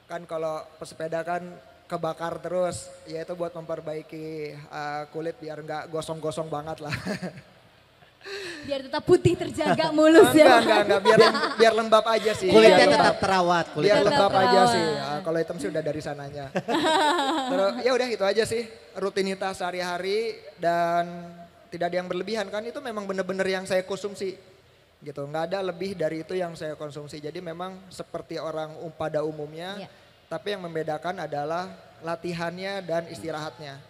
kan kalau pesepeda kan kebakar terus yaitu buat memperbaiki uh, kulit biar nggak gosong-gosong banget lah biar tetap putih terjaga mulus enggak, ya. Enggak, enggak, biar biar lembab aja sih. Kulitnya tetap terawat, kulitnya biar lembab terawat. aja sih. Ya, kalau hitam sih udah dari sananya. Terus ya udah gitu aja sih rutinitas sehari-hari dan tidak ada yang berlebihan kan itu memang bener-bener yang saya konsumsi gitu nggak ada lebih dari itu yang saya konsumsi jadi memang seperti orang um-, pada umumnya ya. tapi yang membedakan adalah latihannya dan istirahatnya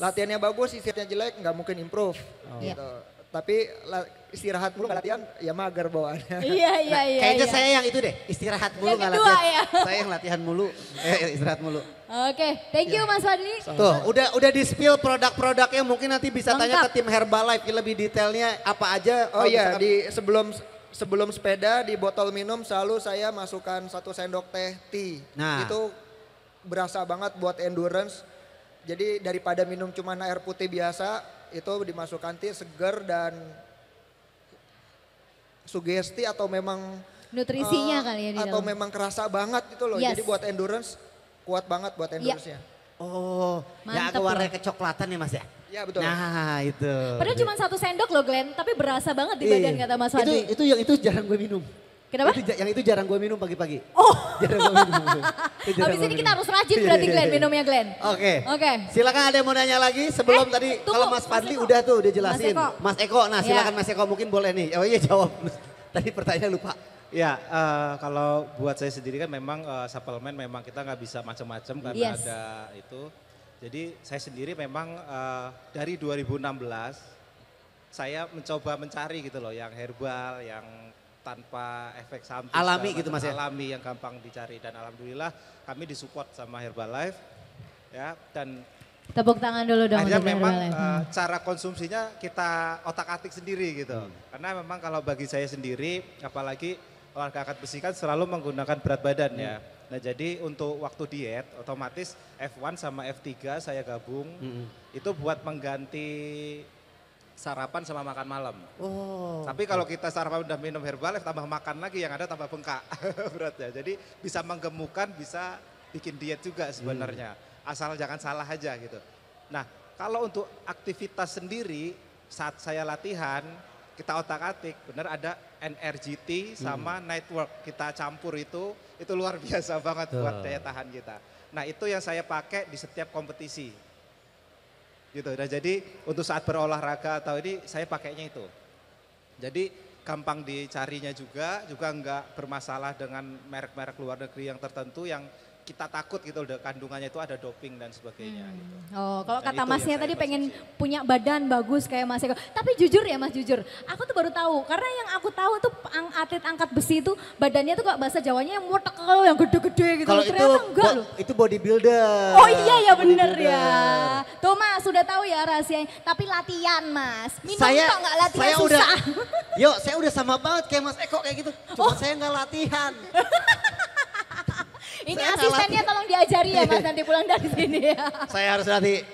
Latihannya bagus, istirahatnya jelek, nggak mungkin improve. Oh. Gitu. Yeah. Tapi istirahat mulu latihan, ya mager bawaannya. Iya, iya, iya. Kayaknya iya. saya yang itu deh, istirahat mulu latihan. Ya. Saya yang latihan mulu, eh istirahat mulu. Oke, okay, thank you yeah. Mas Fadli. Tuh, udah udah di spill produk-produknya mungkin nanti bisa Lengkap. tanya ke tim Herbalife lebih detailnya apa aja. Oh, oh iya, di sebelum sebelum sepeda di botol minum selalu saya masukkan satu sendok teh tea. Nah. Itu berasa banget buat endurance jadi daripada minum cuma air putih biasa, itu dimasukkan teh segar dan sugesti atau memang nutrisinya uh, kali ya di atau dalam. memang kerasa banget gitu loh. Yes. Jadi buat endurance kuat banget buat endurance Ya. Oh, ya Mantep ya warna kecoklatan ya Mas ya? Iya betul. Nah itu. Padahal cuma satu sendok loh Glenn, tapi berasa banget di badan iya. kata Mas Wadi. Itu, itu yang itu jarang gue minum. Kenapa? Itu, yang itu jarang gue minum pagi-pagi. Oh. Jarang gue minum. Habis ini minum. kita harus rajin iya, berarti iya, Glenn iya. minumnya Glenn. Oke. Okay. Oke. Okay. Silakan ada yang mau nanya lagi sebelum eh, tadi tunggu, kalau Mas Fadli udah tuh udah jelasin. Mas Eko. Mas Eko. Nah, silakan yeah. Mas Eko mungkin boleh nih. Oh iya jawab. Tadi pertanyaan lupa. Ya, uh, kalau buat saya sendiri kan memang uh, suplemen memang kita nggak bisa macam-macam karena yes. ada itu. Jadi saya sendiri memang uh, dari 2016 saya mencoba mencari gitu loh yang herbal, yang tanpa efek samping. Alami gitu mas ya? Alami yang gampang dicari dan alhamdulillah kami disupport sama Herbalife ya dan Tepuk tangan dulu dong. Hanya memang Herbalife. uh, cara konsumsinya kita otak-atik sendiri gitu. Hmm. Karena memang kalau bagi saya sendiri, apalagi olahraga angkat besi kan selalu menggunakan berat badan ya. hmm. ya. Nah jadi untuk waktu diet, otomatis F1 sama F3 saya gabung. Hmm. Itu buat mengganti sarapan sama makan malam. Oh. Tapi kalau kita sarapan udah minum Herbalife tambah makan lagi yang ada tambah bengkak beratnya. Jadi bisa menggemukkan, bisa bikin diet juga hmm. sebenarnya. Hmm. Asal jangan salah aja gitu. Nah, kalau untuk aktivitas sendiri saat saya latihan kita otak-atik, benar ada NRGT sama hmm. network kita campur itu, itu luar biasa banget buat daya tahan kita. Nah, itu yang saya pakai di setiap kompetisi gitu. Nah jadi untuk saat berolahraga atau ini saya pakainya itu. Jadi gampang dicarinya juga, juga enggak bermasalah dengan merek-merek luar negeri yang tertentu yang kita takut gitu udah kandungannya itu ada doping dan sebagainya hmm. gitu. Oh, kalau nah, kata masnya tadi pengen punya badan bagus kayak Mas Eko. Tapi jujur ya Mas jujur, aku tuh baru tahu karena yang aku tahu tuh ang atlet angkat besi itu badannya tuh kok bahasa Jawanya yang kalau yang gede-gede gitu. Kalau itu enggak loh. Itu bodybuilder. Oh iya, iya ya benar ya. Tuh Mas sudah tahu ya rahasianya. Tapi latihan Mas. Minum saya, kok enggak latihan saya susah. Udah, yuk saya udah sama banget kayak Mas Eko kayak gitu. Cuma oh. saya enggak latihan. Ini saya asistennya salah. tolong diajari ya Mas nanti pulang dari sini ya. Saya harus nanti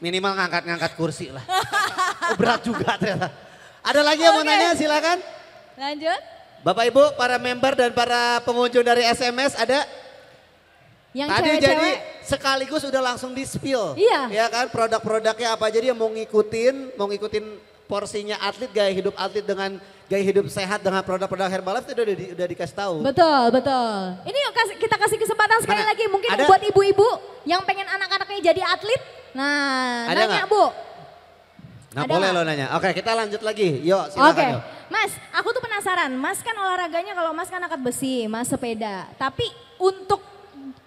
minimal ngangkat-ngangkat kursi lah. Oh, berat juga ternyata. Ada lagi yang okay. mau nanya silakan. Lanjut. Bapak Ibu, para member dan para pengunjung dari SMS ada? Yang Tadi cewek jadi sekaligus udah langsung di spill. Iya. Ya kan produk-produknya apa jadi yang mau ngikutin, mau ngikutin porsinya atlet, gaya hidup atlet dengan gaya hidup sehat dengan produk-produk Herbalife itu udah, di, udah dikasih tahu. Betul, betul. Ini yuk kasih, kita kasih kesempatan sekali lagi mungkin ada? buat ibu-ibu yang pengen anak-anaknya jadi atlet. Nah, ada nanya gak? Bu. Nah ada boleh gak? lo nanya. Oke kita lanjut lagi. Yuk silakan Oke, yuk. Mas, aku tuh penasaran. Mas kan olahraganya kalau mas kan angkat besi, mas sepeda. Tapi untuk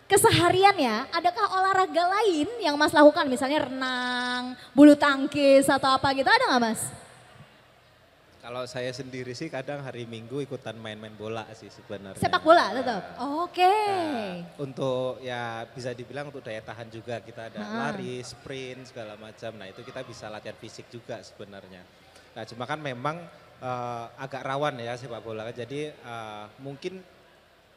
kesehariannya, adakah olahraga lain yang mas lakukan? Misalnya renang, bulu tangkis atau apa gitu, ada nggak mas? Kalau saya sendiri sih kadang hari Minggu ikutan main-main bola sih sebenarnya. Sepak bola tetap. Ya. Nah. Oke. Okay. Nah, untuk ya bisa dibilang untuk daya tahan juga kita ada lari, sprint segala macam. Nah, itu kita bisa latihan fisik juga sebenarnya. Nah, cuma kan memang uh, agak rawan ya sepak bola. Kan. Jadi uh, mungkin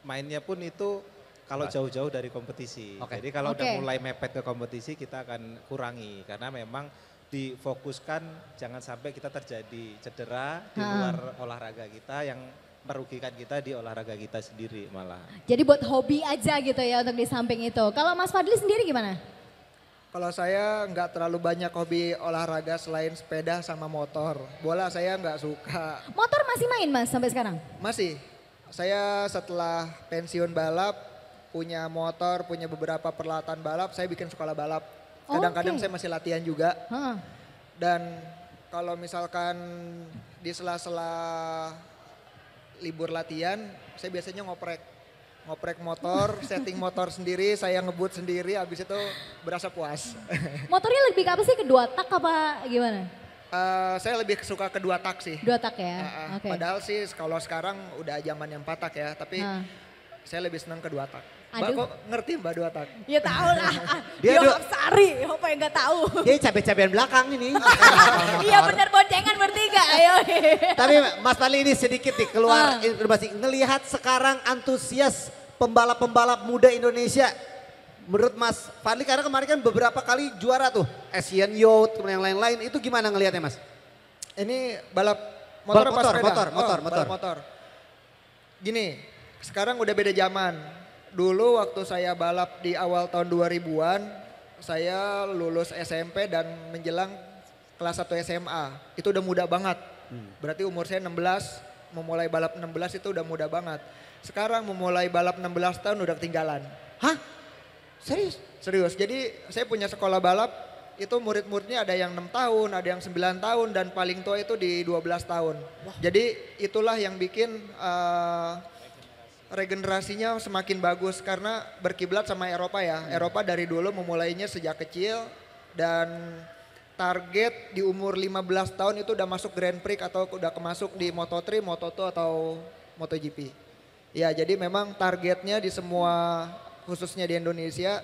mainnya pun itu kalau jauh-jauh dari kompetisi. Okay. Jadi kalau okay. udah mulai mepet ke kompetisi kita akan kurangi karena memang difokuskan jangan sampai kita terjadi cedera di luar olahraga kita yang merugikan kita di olahraga kita sendiri malah. Jadi buat hobi aja gitu ya untuk di samping itu. Kalau Mas Fadli sendiri gimana? Kalau saya nggak terlalu banyak hobi olahraga selain sepeda sama motor. Bola saya nggak suka. Motor masih main mas sampai sekarang? Masih. Saya setelah pensiun balap, punya motor, punya beberapa peralatan balap, saya bikin sekolah balap. Kadang-kadang okay. saya masih latihan juga. Huh. Dan kalau misalkan di sela-sela libur latihan, saya biasanya ngoprek ngoprek motor, setting motor sendiri, saya ngebut sendiri, habis itu berasa puas. Motornya lebih ke apa sih? Kedua tak apa gimana? Uh, saya lebih suka kedua tak sih. Dua tak ya? Uh, uh, okay. Padahal sih kalau sekarang udah zaman yang tak ya, tapi uh. saya lebih senang kedua tak. Aduh. kok ngerti Mbak dua tadi. Ya tau lah. Dia Yo Sari, apa yang gak tau. Dia cabai-cabian belakang ini. Iya bener boncengan bertiga, ayo. Tapi Mas Tali ini sedikit nih keluar uh. informasi. Ngelihat sekarang antusias pembalap-pembalap muda Indonesia. Menurut Mas Fadli karena kemarin kan beberapa kali juara tuh. Asian Youth, kemudian yang lain-lain. Itu gimana ngelihatnya Mas? Ini balap motor, balap motor, motor, motor, oh, motor, motor. motor. Gini, sekarang udah beda zaman dulu waktu saya balap di awal tahun 2000-an, saya lulus SMP dan menjelang kelas 1 SMA. Itu udah muda banget. Hmm. Berarti umur saya 16, memulai balap 16 itu udah muda banget. Sekarang memulai balap 16 tahun udah ketinggalan. Hah? Serius? Serius. Jadi saya punya sekolah balap itu murid-muridnya ada yang 6 tahun, ada yang 9 tahun dan paling tua itu di 12 tahun. Jadi itulah yang bikin uh, regenerasinya semakin bagus karena berkiblat sama Eropa ya. Hmm. Eropa dari dulu memulainya sejak kecil dan target di umur 15 tahun itu udah masuk Grand Prix atau udah kemasuk di Moto3, Moto2 atau MotoGP. Ya, jadi memang targetnya di semua khususnya di Indonesia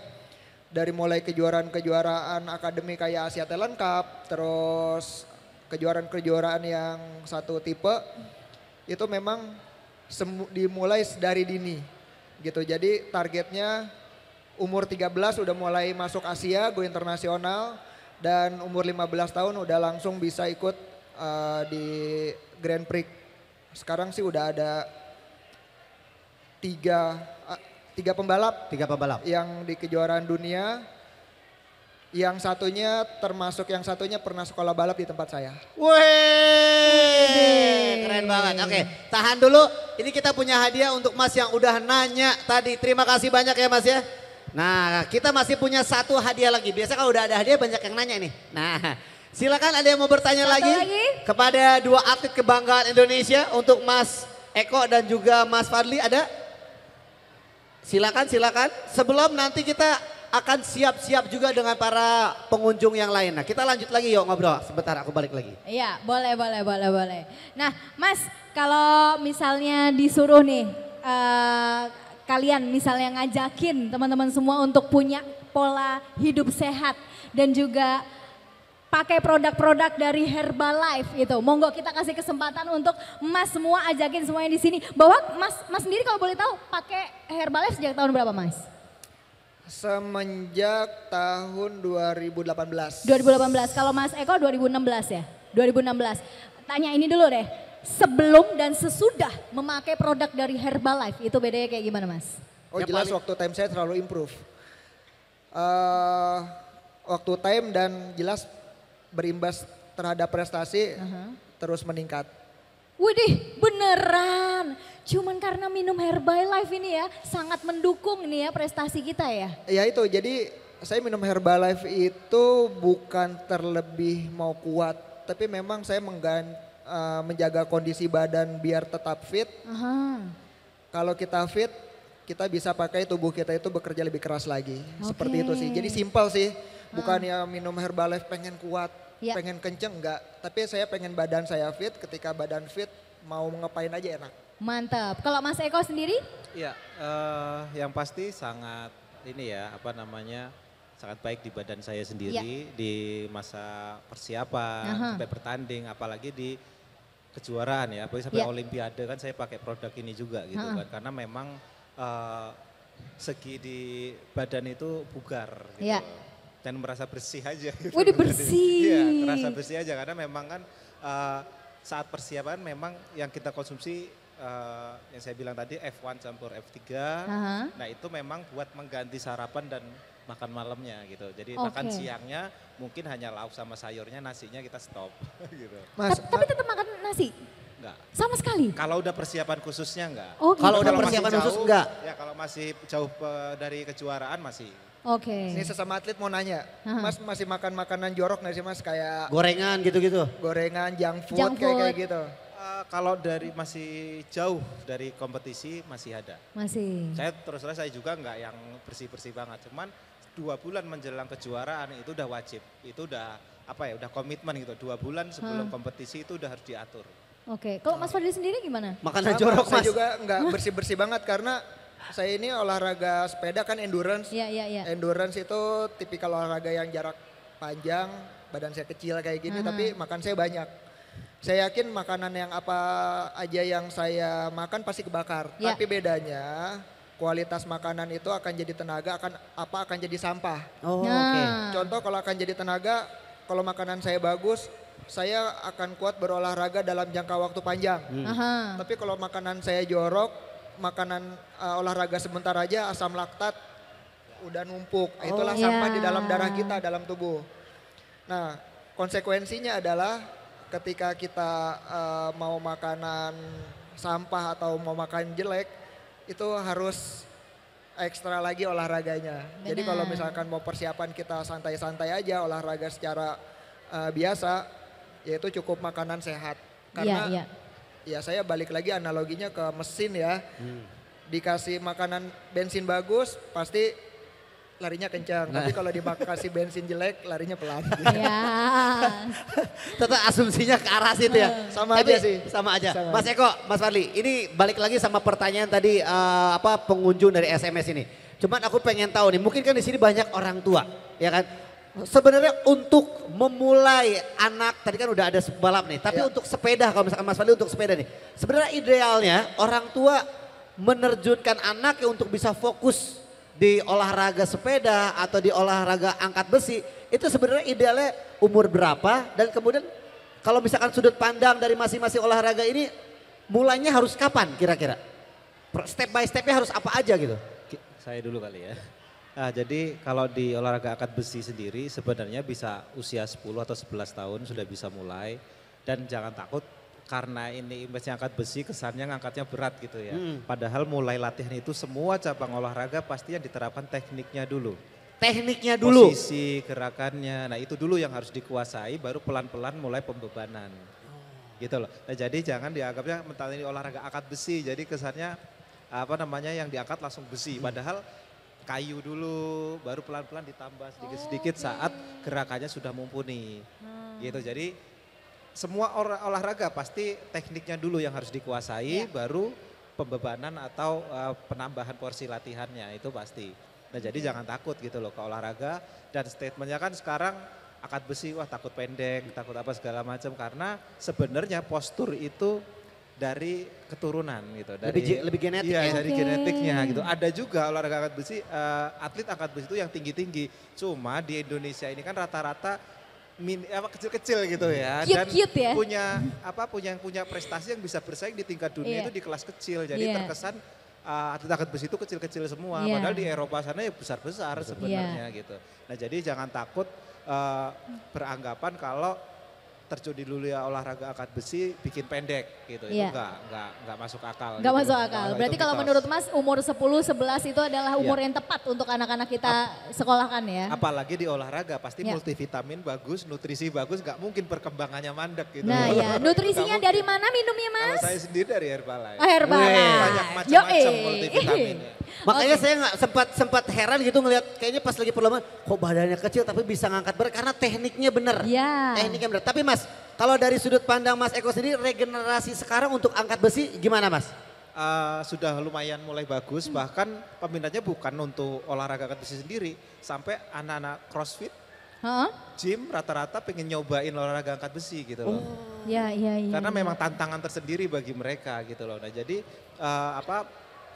dari mulai kejuaraan-kejuaraan akademi kayak Asia Talent Cup, terus kejuaraan-kejuaraan yang satu tipe hmm. itu memang dimulai dari dini gitu. Jadi targetnya umur 13 udah mulai masuk Asia, go internasional dan umur 15 tahun udah langsung bisa ikut uh, di Grand Prix. Sekarang sih udah ada tiga uh, tiga pembalap tiga pembalap yang di kejuaraan dunia yang satunya termasuk yang satunya pernah sekolah balap di tempat saya. Wih, keren banget. Oke, tahan dulu. Ini kita punya hadiah untuk Mas yang udah nanya tadi. Terima kasih banyak ya Mas ya. Nah, kita masih punya satu hadiah lagi. Biasa kalau udah ada hadiah banyak yang nanya nih. Nah, silakan ada yang mau bertanya lagi, lagi kepada dua atlet kebanggaan Indonesia untuk Mas Eko dan juga Mas Fadli ada? Silakan, silakan. Sebelum nanti kita akan siap-siap juga dengan para pengunjung yang lain. Nah, kita lanjut lagi yuk ngobrol. Sebentar aku balik lagi. Iya, boleh, boleh, boleh, boleh. Nah, Mas, kalau misalnya disuruh nih uh, kalian misalnya ngajakin teman-teman semua untuk punya pola hidup sehat dan juga pakai produk-produk dari Herbalife itu. Monggo kita kasih kesempatan untuk Mas semua ajakin semuanya di sini. Bahwa Mas Mas sendiri kalau boleh tahu pakai Herbalife sejak tahun berapa, Mas? Semenjak tahun 2018. 2018. Kalau Mas Eko 2016 ya? 2016. Tanya ini dulu deh. Sebelum dan sesudah memakai produk dari Herbalife itu bedanya kayak gimana Mas? Oh ya, jelas paling... waktu time saya terlalu improve. Uh, waktu time dan jelas berimbas terhadap prestasi uh -huh. terus meningkat. Widih beneran Cuman karena minum Herbalife ini ya, sangat mendukung nih ya prestasi kita ya. Ya itu, jadi saya minum Herbalife itu bukan terlebih mau kuat, tapi memang saya menggan, uh, menjaga kondisi badan biar tetap fit. Aha. Kalau kita fit, kita bisa pakai tubuh kita itu bekerja lebih keras lagi. Okay. Seperti itu sih. Jadi simpel sih, ah. bukan ah. ya minum Herbalife pengen kuat, ya. pengen kenceng enggak. Tapi saya pengen badan saya fit, ketika badan fit mau ngepain aja enak. Mantap. Kalau Mas Eko sendiri? Iya, uh, yang pasti sangat ini ya, apa namanya, sangat baik di badan saya sendiri ya. di masa persiapan uh -huh. sampai bertanding, apalagi di kejuaraan ya, apalagi sampai ya. Olimpiade kan saya pakai produk ini juga gitu uh -huh. kan, karena memang uh, segi di badan itu bugar gitu. Ya. Dan merasa bersih aja. Gitu. Waduh bersih. Iya, merasa bersih aja karena memang kan uh, saat persiapan memang yang kita konsumsi uh, yang saya bilang tadi F1 campur F3. Uh-huh. Nah, itu memang buat mengganti sarapan dan makan malamnya gitu. Jadi okay. makan siangnya mungkin hanya lauk sama sayurnya, nasinya kita stop gitu. Mas, tapi tetap makan nasi? Enggak. Sama sekali? Kalau udah persiapan khususnya enggak. Oh, gitu. Kalau udah persiapan jauh, khusus enggak? Ya kalau masih jauh eh, dari kejuaraan masih. Oke. Okay. Ini sesama atlet mau nanya, uh Mas masih makan makanan jorok nggak sih Mas kayak gorengan gitu-gitu? Gorengan, junk food, junk food. kayak gitu. Eh, kalau dari masih jauh dari kompetisi masih ada. Masih. Saya terus terang saya juga nggak yang bersih-bersih banget. Cuman dua bulan menjelang kejuaraan itu udah wajib. Itu udah apa ya? Udah komitmen gitu. Dua bulan sebelum hmm. kompetisi itu udah harus diatur. Oke. Okay. Kalau Mas Fadli sendiri gimana? Makanan jorok Mas. Saya juga nggak bersih-bersih banget karena saya ini olahraga sepeda kan endurance. Iya, iya, iya. Endurance itu tipikal olahraga yang jarak panjang, badan saya kecil kayak gini tapi makan saya banyak. Saya yakin makanan yang apa aja yang saya makan pasti kebakar. Ya. Tapi bedanya kualitas makanan itu akan jadi tenaga akan apa akan jadi sampah. Oh, nah. oke. Okay. Contoh kalau akan jadi tenaga kalau makanan saya bagus saya akan kuat berolahraga dalam jangka waktu panjang. Hmm. Aha. Tapi kalau makanan saya jorok, makanan uh, olahraga sebentar aja asam laktat udah numpuk. Itulah oh, sampah yeah. di dalam darah kita, dalam tubuh. Nah, konsekuensinya adalah ketika kita uh, mau makanan sampah atau mau makan jelek itu harus ekstra lagi olahraganya. Benar. Jadi kalau misalkan mau persiapan kita santai-santai aja olahraga secara uh, biasa yaitu cukup makanan sehat. Iya, Karena ya, ya. ya saya balik lagi analoginya ke mesin ya. Hmm. Dikasih makanan bensin bagus pasti larinya kencang. Nah. Tapi kalau dikasih bensin jelek, larinya pelan. Iya. iya. Tetap asumsinya ke arah situ ya. Sama Tapi, aja sih. Sama aja. Sama. Mas Eko, Mas Fadli, ini balik lagi sama pertanyaan tadi uh, apa pengunjung dari SMS ini. Cuman aku pengen tahu nih, mungkin kan di sini banyak orang tua, ya kan? Sebenarnya untuk memulai anak tadi kan udah ada balap nih, tapi ya. untuk sepeda kalau misalkan Mas Fadli untuk sepeda nih, sebenarnya idealnya orang tua menerjunkan anak untuk bisa fokus di olahraga sepeda atau di olahraga angkat besi itu sebenarnya idealnya umur berapa dan kemudian kalau misalkan sudut pandang dari masing-masing olahraga ini mulainya harus kapan kira-kira? Step by stepnya harus apa aja gitu? Saya dulu kali ya. Nah, jadi kalau di olahraga angkat besi sendiri sebenarnya bisa usia 10 atau 11 tahun sudah bisa mulai dan jangan takut karena ini imbasnya angkat besi kesannya ngangkatnya berat gitu ya. Hmm. Padahal mulai latihan itu semua cabang olahraga pasti yang diterapkan tekniknya dulu. Tekniknya dulu. Posisi, gerakannya. Nah, itu dulu yang harus dikuasai baru pelan-pelan mulai pembebanan. Oh. Gitu loh. Nah, jadi jangan dianggapnya mental ini olahraga angkat besi. Jadi kesannya apa namanya yang diangkat langsung besi. Hmm. Padahal kayu dulu baru pelan-pelan ditambah sedikit-sedikit oh, saat iya. gerakannya sudah mumpuni. Hmm. Gitu. Jadi semua or, olahraga pasti tekniknya dulu yang harus dikuasai, ya. baru pembebanan atau uh, penambahan porsi latihannya itu pasti. Nah jadi ya. jangan takut gitu loh ke olahraga dan statementnya kan sekarang akad besi wah takut pendek, takut apa segala macam karena sebenarnya postur itu dari keturunan gitu dari lebih, lebih genetik ya, ya dari genetiknya gitu ada juga olahraga angkat besi uh, atlet angkat besi itu yang tinggi tinggi cuma di Indonesia ini kan rata-rata min apa kecil-kecil gitu ya cute, hmm. dan cute ya? punya apa punya punya prestasi yang bisa bersaing di tingkat dunia yeah. itu di kelas kecil jadi yeah. terkesan uh, ah, atlet besi itu kecil-kecil semua yeah. padahal di Eropa sana ya besar-besar iya. sebenarnya yeah. gitu nah jadi jangan takut uh, beranggapan kalau terjun di dunia ya olahraga angkat besi bikin pendek gitu. Yeah. Itu enggak iya. enggak enggak masuk akal. Enggak gitu. masuk akal. Nah, Berarti kalau mitos. menurut Mas umur 10 11 itu adalah iya. umur yeah. yang tepat untuk anak-anak kita Ap sekolahkan ya. Apalagi di olahraga pasti yeah. multivitamin bagus, nutrisi bagus, enggak mungkin perkembangannya mandek gitu. Nah, ya, nutrisinya dari mana minumnya Mas? Kalau saya sendiri dari Herbalife. Oh, Herbalife. Iya, banyak macam-macam multivitamin. Makanya okay. saya nggak sempat sempat heran gitu ngelihat kayaknya pas lagi perlombaan kok badannya kecil tapi bisa ngangkat berat karena tekniknya benar. Yeah. Tekniknya benar. Tapi Mas kalau dari sudut pandang Mas Eko sendiri regenerasi sekarang untuk angkat besi gimana Mas? Uh, sudah lumayan mulai bagus hmm. bahkan peminatnya bukan untuk olahraga angkat besi sendiri sampai anak-anak CrossFit Huh? Gym rata-rata pengen nyobain olahraga angkat besi gitu loh. Oh. Ya, ya, ya. Karena ya. memang tantangan tersendiri bagi mereka gitu loh. Nah, jadi uh, apa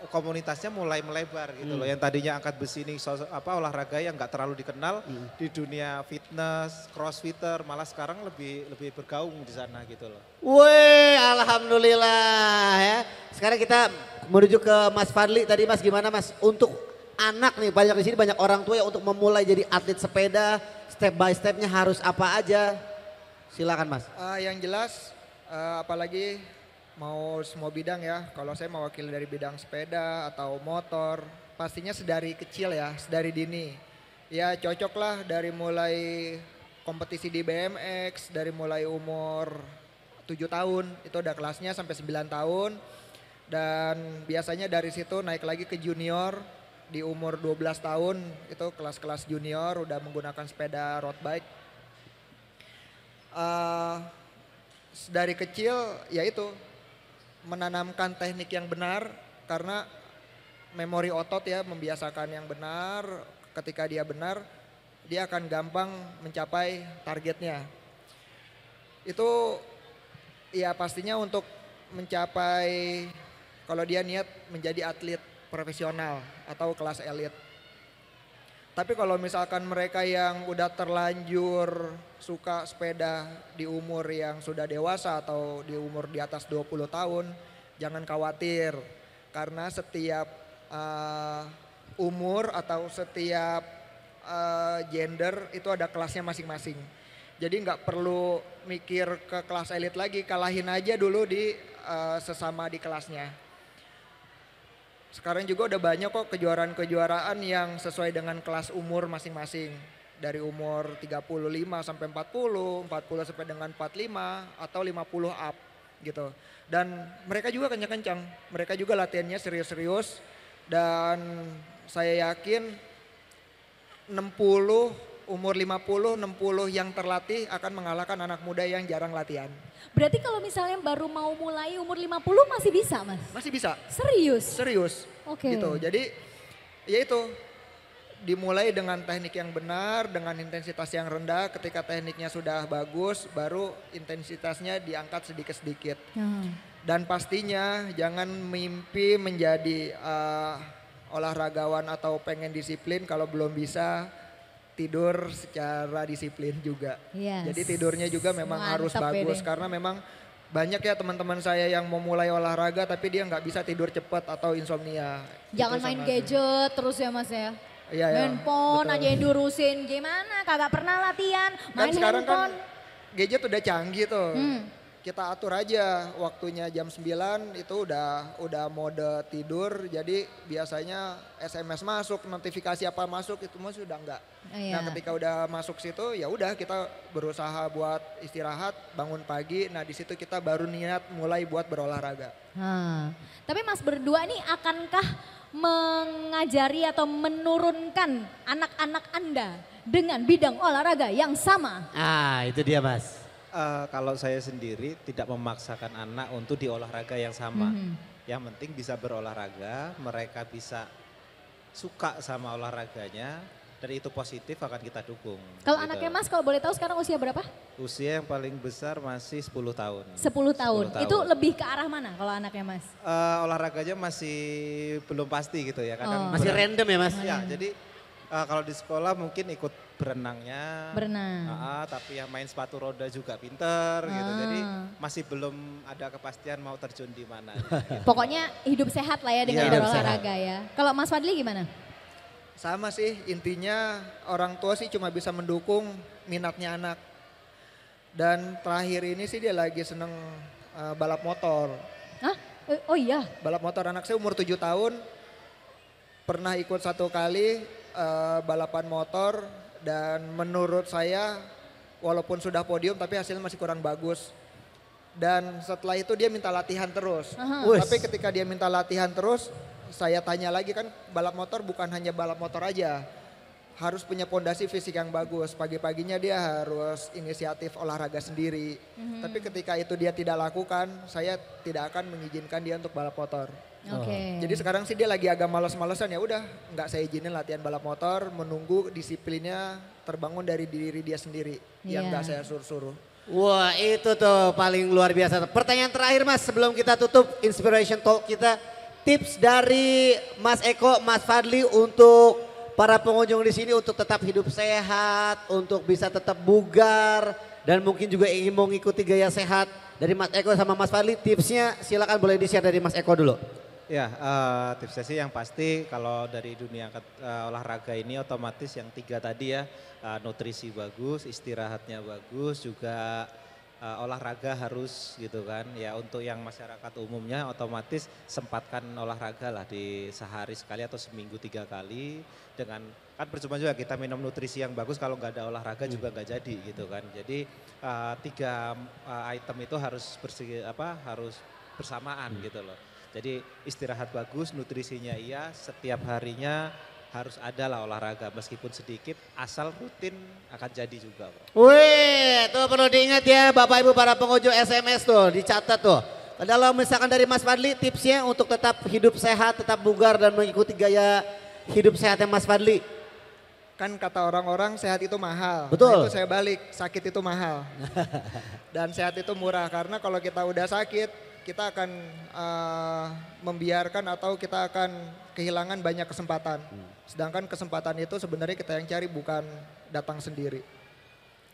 komunitasnya mulai melebar gitu hmm. loh. Yang tadinya angkat besi ini apa olahraga yang nggak terlalu dikenal hmm. di dunia fitness, crossfitter, malah sekarang lebih lebih bergaung di sana gitu loh. Wih, alhamdulillah ya. Sekarang kita menuju ke Mas Fadli. Tadi Mas gimana Mas untuk anak nih banyak di sini banyak orang tua ya untuk memulai jadi atlet sepeda step by stepnya harus apa aja silakan mas uh, yang jelas uh, apalagi mau semua bidang ya. Kalau saya mewakili dari bidang sepeda atau motor, pastinya sedari kecil ya, sedari dini. Ya cocoklah dari mulai kompetisi di BMX, dari mulai umur 7 tahun, itu udah kelasnya sampai 9 tahun. Dan biasanya dari situ naik lagi ke junior, di umur 12 tahun itu kelas-kelas junior udah menggunakan sepeda road bike. Uh, eh, dari kecil ya itu menanamkan teknik yang benar karena memori otot ya membiasakan yang benar ketika dia benar dia akan gampang mencapai targetnya itu ya pastinya untuk mencapai kalau dia niat menjadi atlet profesional atau kelas elit tapi kalau misalkan mereka yang udah terlanjur suka sepeda di umur yang sudah dewasa atau di umur di atas 20 tahun, jangan khawatir. Karena setiap uh, umur atau setiap uh, gender itu ada kelasnya masing-masing. Jadi nggak perlu mikir ke kelas elit lagi, kalahin aja dulu di uh, sesama di kelasnya. Sekarang juga udah banyak kok kejuaraan-kejuaraan yang sesuai dengan kelas umur masing-masing. Dari umur 35 sampai 40, 40 sampai dengan 45 atau 50 up gitu. Dan mereka juga kencang-kencang. Mereka juga latihannya serius-serius dan saya yakin 60 umur 50, 60 yang terlatih akan mengalahkan anak muda yang jarang latihan. Berarti kalau misalnya baru mau mulai umur 50 masih bisa, Mas? Masih bisa. Serius? Serius. Oke. Okay. Gitu. Jadi ya itu dimulai dengan teknik yang benar, dengan intensitas yang rendah. Ketika tekniknya sudah bagus, baru intensitasnya diangkat sedikit-sedikit. Hmm. Dan pastinya jangan mimpi menjadi uh, olahragawan atau pengen disiplin kalau belum bisa tidur secara disiplin juga. Yes. Jadi tidurnya juga memang Mantap harus bagus ini. karena memang banyak ya teman-teman saya yang mau mulai olahraga tapi dia nggak bisa tidur cepat atau insomnia. Jangan gitu main sama. gadget terus ya mas ya. Iya, handphone iya. betul. aja yang durusin gimana kagak pernah latihan kan main kan sekarang handphone. kan gadget udah canggih tuh. Hmm kita atur aja waktunya jam 9 itu udah udah mode tidur jadi biasanya SMS masuk notifikasi apa masuk itu masih udah enggak. Oh, iya. Nah, ketika udah masuk situ ya udah kita berusaha buat istirahat, bangun pagi. Nah, di situ kita baru niat mulai buat berolahraga. Hmm. Tapi Mas berdua nih akankah mengajari atau menurunkan anak-anak Anda dengan bidang olahraga yang sama? Ah, itu dia, Mas uh, kalau saya sendiri tidak memaksakan anak untuk di olahraga yang sama. Mm-hmm. Yang penting bisa berolahraga, mereka bisa suka sama olahraganya dan itu positif akan kita dukung. Kalau gitu. anaknya Mas kalau boleh tahu sekarang usia berapa? Usia yang paling besar masih 10 tahun. 10 tahun. 10 tahun. Itu lebih ke arah mana kalau anaknya Mas? Uh, olahraganya masih belum pasti gitu ya. Kadang oh. Masih random ya Mas? Ya, jadi Uh, kalau di sekolah mungkin ikut berenangnya. Berenang. Uh, tapi yang main sepatu roda juga pinter uh. gitu. Ah. Jadi masih belum ada kepastian mau terjun di mana. gitu. Pokoknya hidup sehat lah ya dengan ya, olahraga ya. Kalau Mas Fadli gimana? Sama sih intinya orang tua sih cuma bisa mendukung minatnya anak. Dan terakhir ini sih dia lagi seneng uh, balap motor. Hah? Eh, oh iya? Balap motor anak saya umur 7 tahun. Pernah ikut satu kali uh, balapan motor dan menurut saya walaupun sudah podium tapi hasilnya masih kurang bagus. Dan setelah itu dia minta latihan terus. Uh -huh. Tapi ketika dia minta latihan terus, saya tanya lagi kan balap motor bukan hanya balap motor aja. Harus punya pondasi fisik yang bagus. Pagi-paginya dia harus inisiatif olahraga sendiri. Uh mhm. -huh. Tapi ketika itu dia tidak lakukan, saya tidak akan mengizinkan dia untuk balap motor. Oh. Oke. Okay. Jadi sekarang sih dia lagi agak malas-malasan ya udah nggak saya izinin latihan balap motor, menunggu disiplinnya terbangun dari diri dia sendiri yeah. yang iya. nggak saya suruh-suruh. Wah itu tuh paling luar biasa. Pertanyaan terakhir mas sebelum kita tutup inspiration talk kita, tips dari Mas Eko, Mas Fadli untuk para pengunjung di sini untuk tetap hidup sehat, untuk bisa tetap bugar dan mungkin juga ingin mengikuti gaya sehat dari Mas Eko sama Mas Fadli. Tipsnya silakan boleh di share dari Mas Eko dulu. Ya, uh, saya sih yang pasti kalau dari dunia uh, olahraga ini otomatis yang tiga tadi ya, uh, nutrisi bagus, istirahatnya bagus, juga uh, olahraga harus gitu kan. Ya untuk yang masyarakat umumnya otomatis sempatkan olahraga lah di sehari sekali atau seminggu tiga kali dengan kan percuma juga kita minum nutrisi yang bagus kalau nggak ada olahraga hmm. juga nggak jadi gitu kan. Jadi uh, tiga uh, item itu harus bersih apa harus bersamaan hmm. gitu loh jadi istirahat bagus, nutrisinya iya, setiap harinya harus ada lah olahraga meskipun sedikit asal rutin akan jadi juga Wih, tuh perlu diingat ya Bapak Ibu para pengunjung SMS tuh dicatat tuh. Kalau misalkan dari Mas Fadli tipsnya untuk tetap hidup sehat, tetap bugar dan mengikuti gaya hidup sehatnya Mas Fadli. Kan kata orang-orang sehat itu mahal. Nah, Betul. Nah, itu saya balik, sakit itu mahal. dan sehat itu murah karena kalau kita udah sakit kita akan uh, membiarkan atau kita akan kehilangan banyak kesempatan. Hmm. Sedangkan kesempatan itu sebenarnya kita yang cari bukan datang sendiri.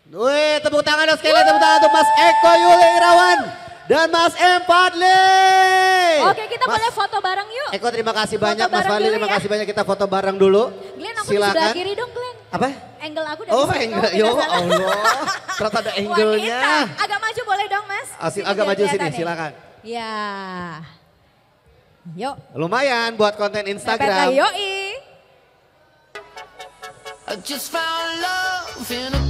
Wih, tepuk tangan sekali lagi tepuk tangan untuk Mas Eko Yuli Irawan dan Mas M. Fadli. Oke, kita Mas, boleh foto bareng yuk. Eko terima kasih foto banyak Mas Fadli, terima ya. kasih banyak kita foto bareng dulu. Glenn, aku Silakan. kiri dong Glenn. Apa? Angle aku dari oh, oh, angle. Yo, Allah. Ternyata ada angle-nya. Agak maju boleh dong, Mas? Asil, agak maju sini, silakan. Ya. Yuk. Lumayan buat konten Instagram. Yoi. I just found love in a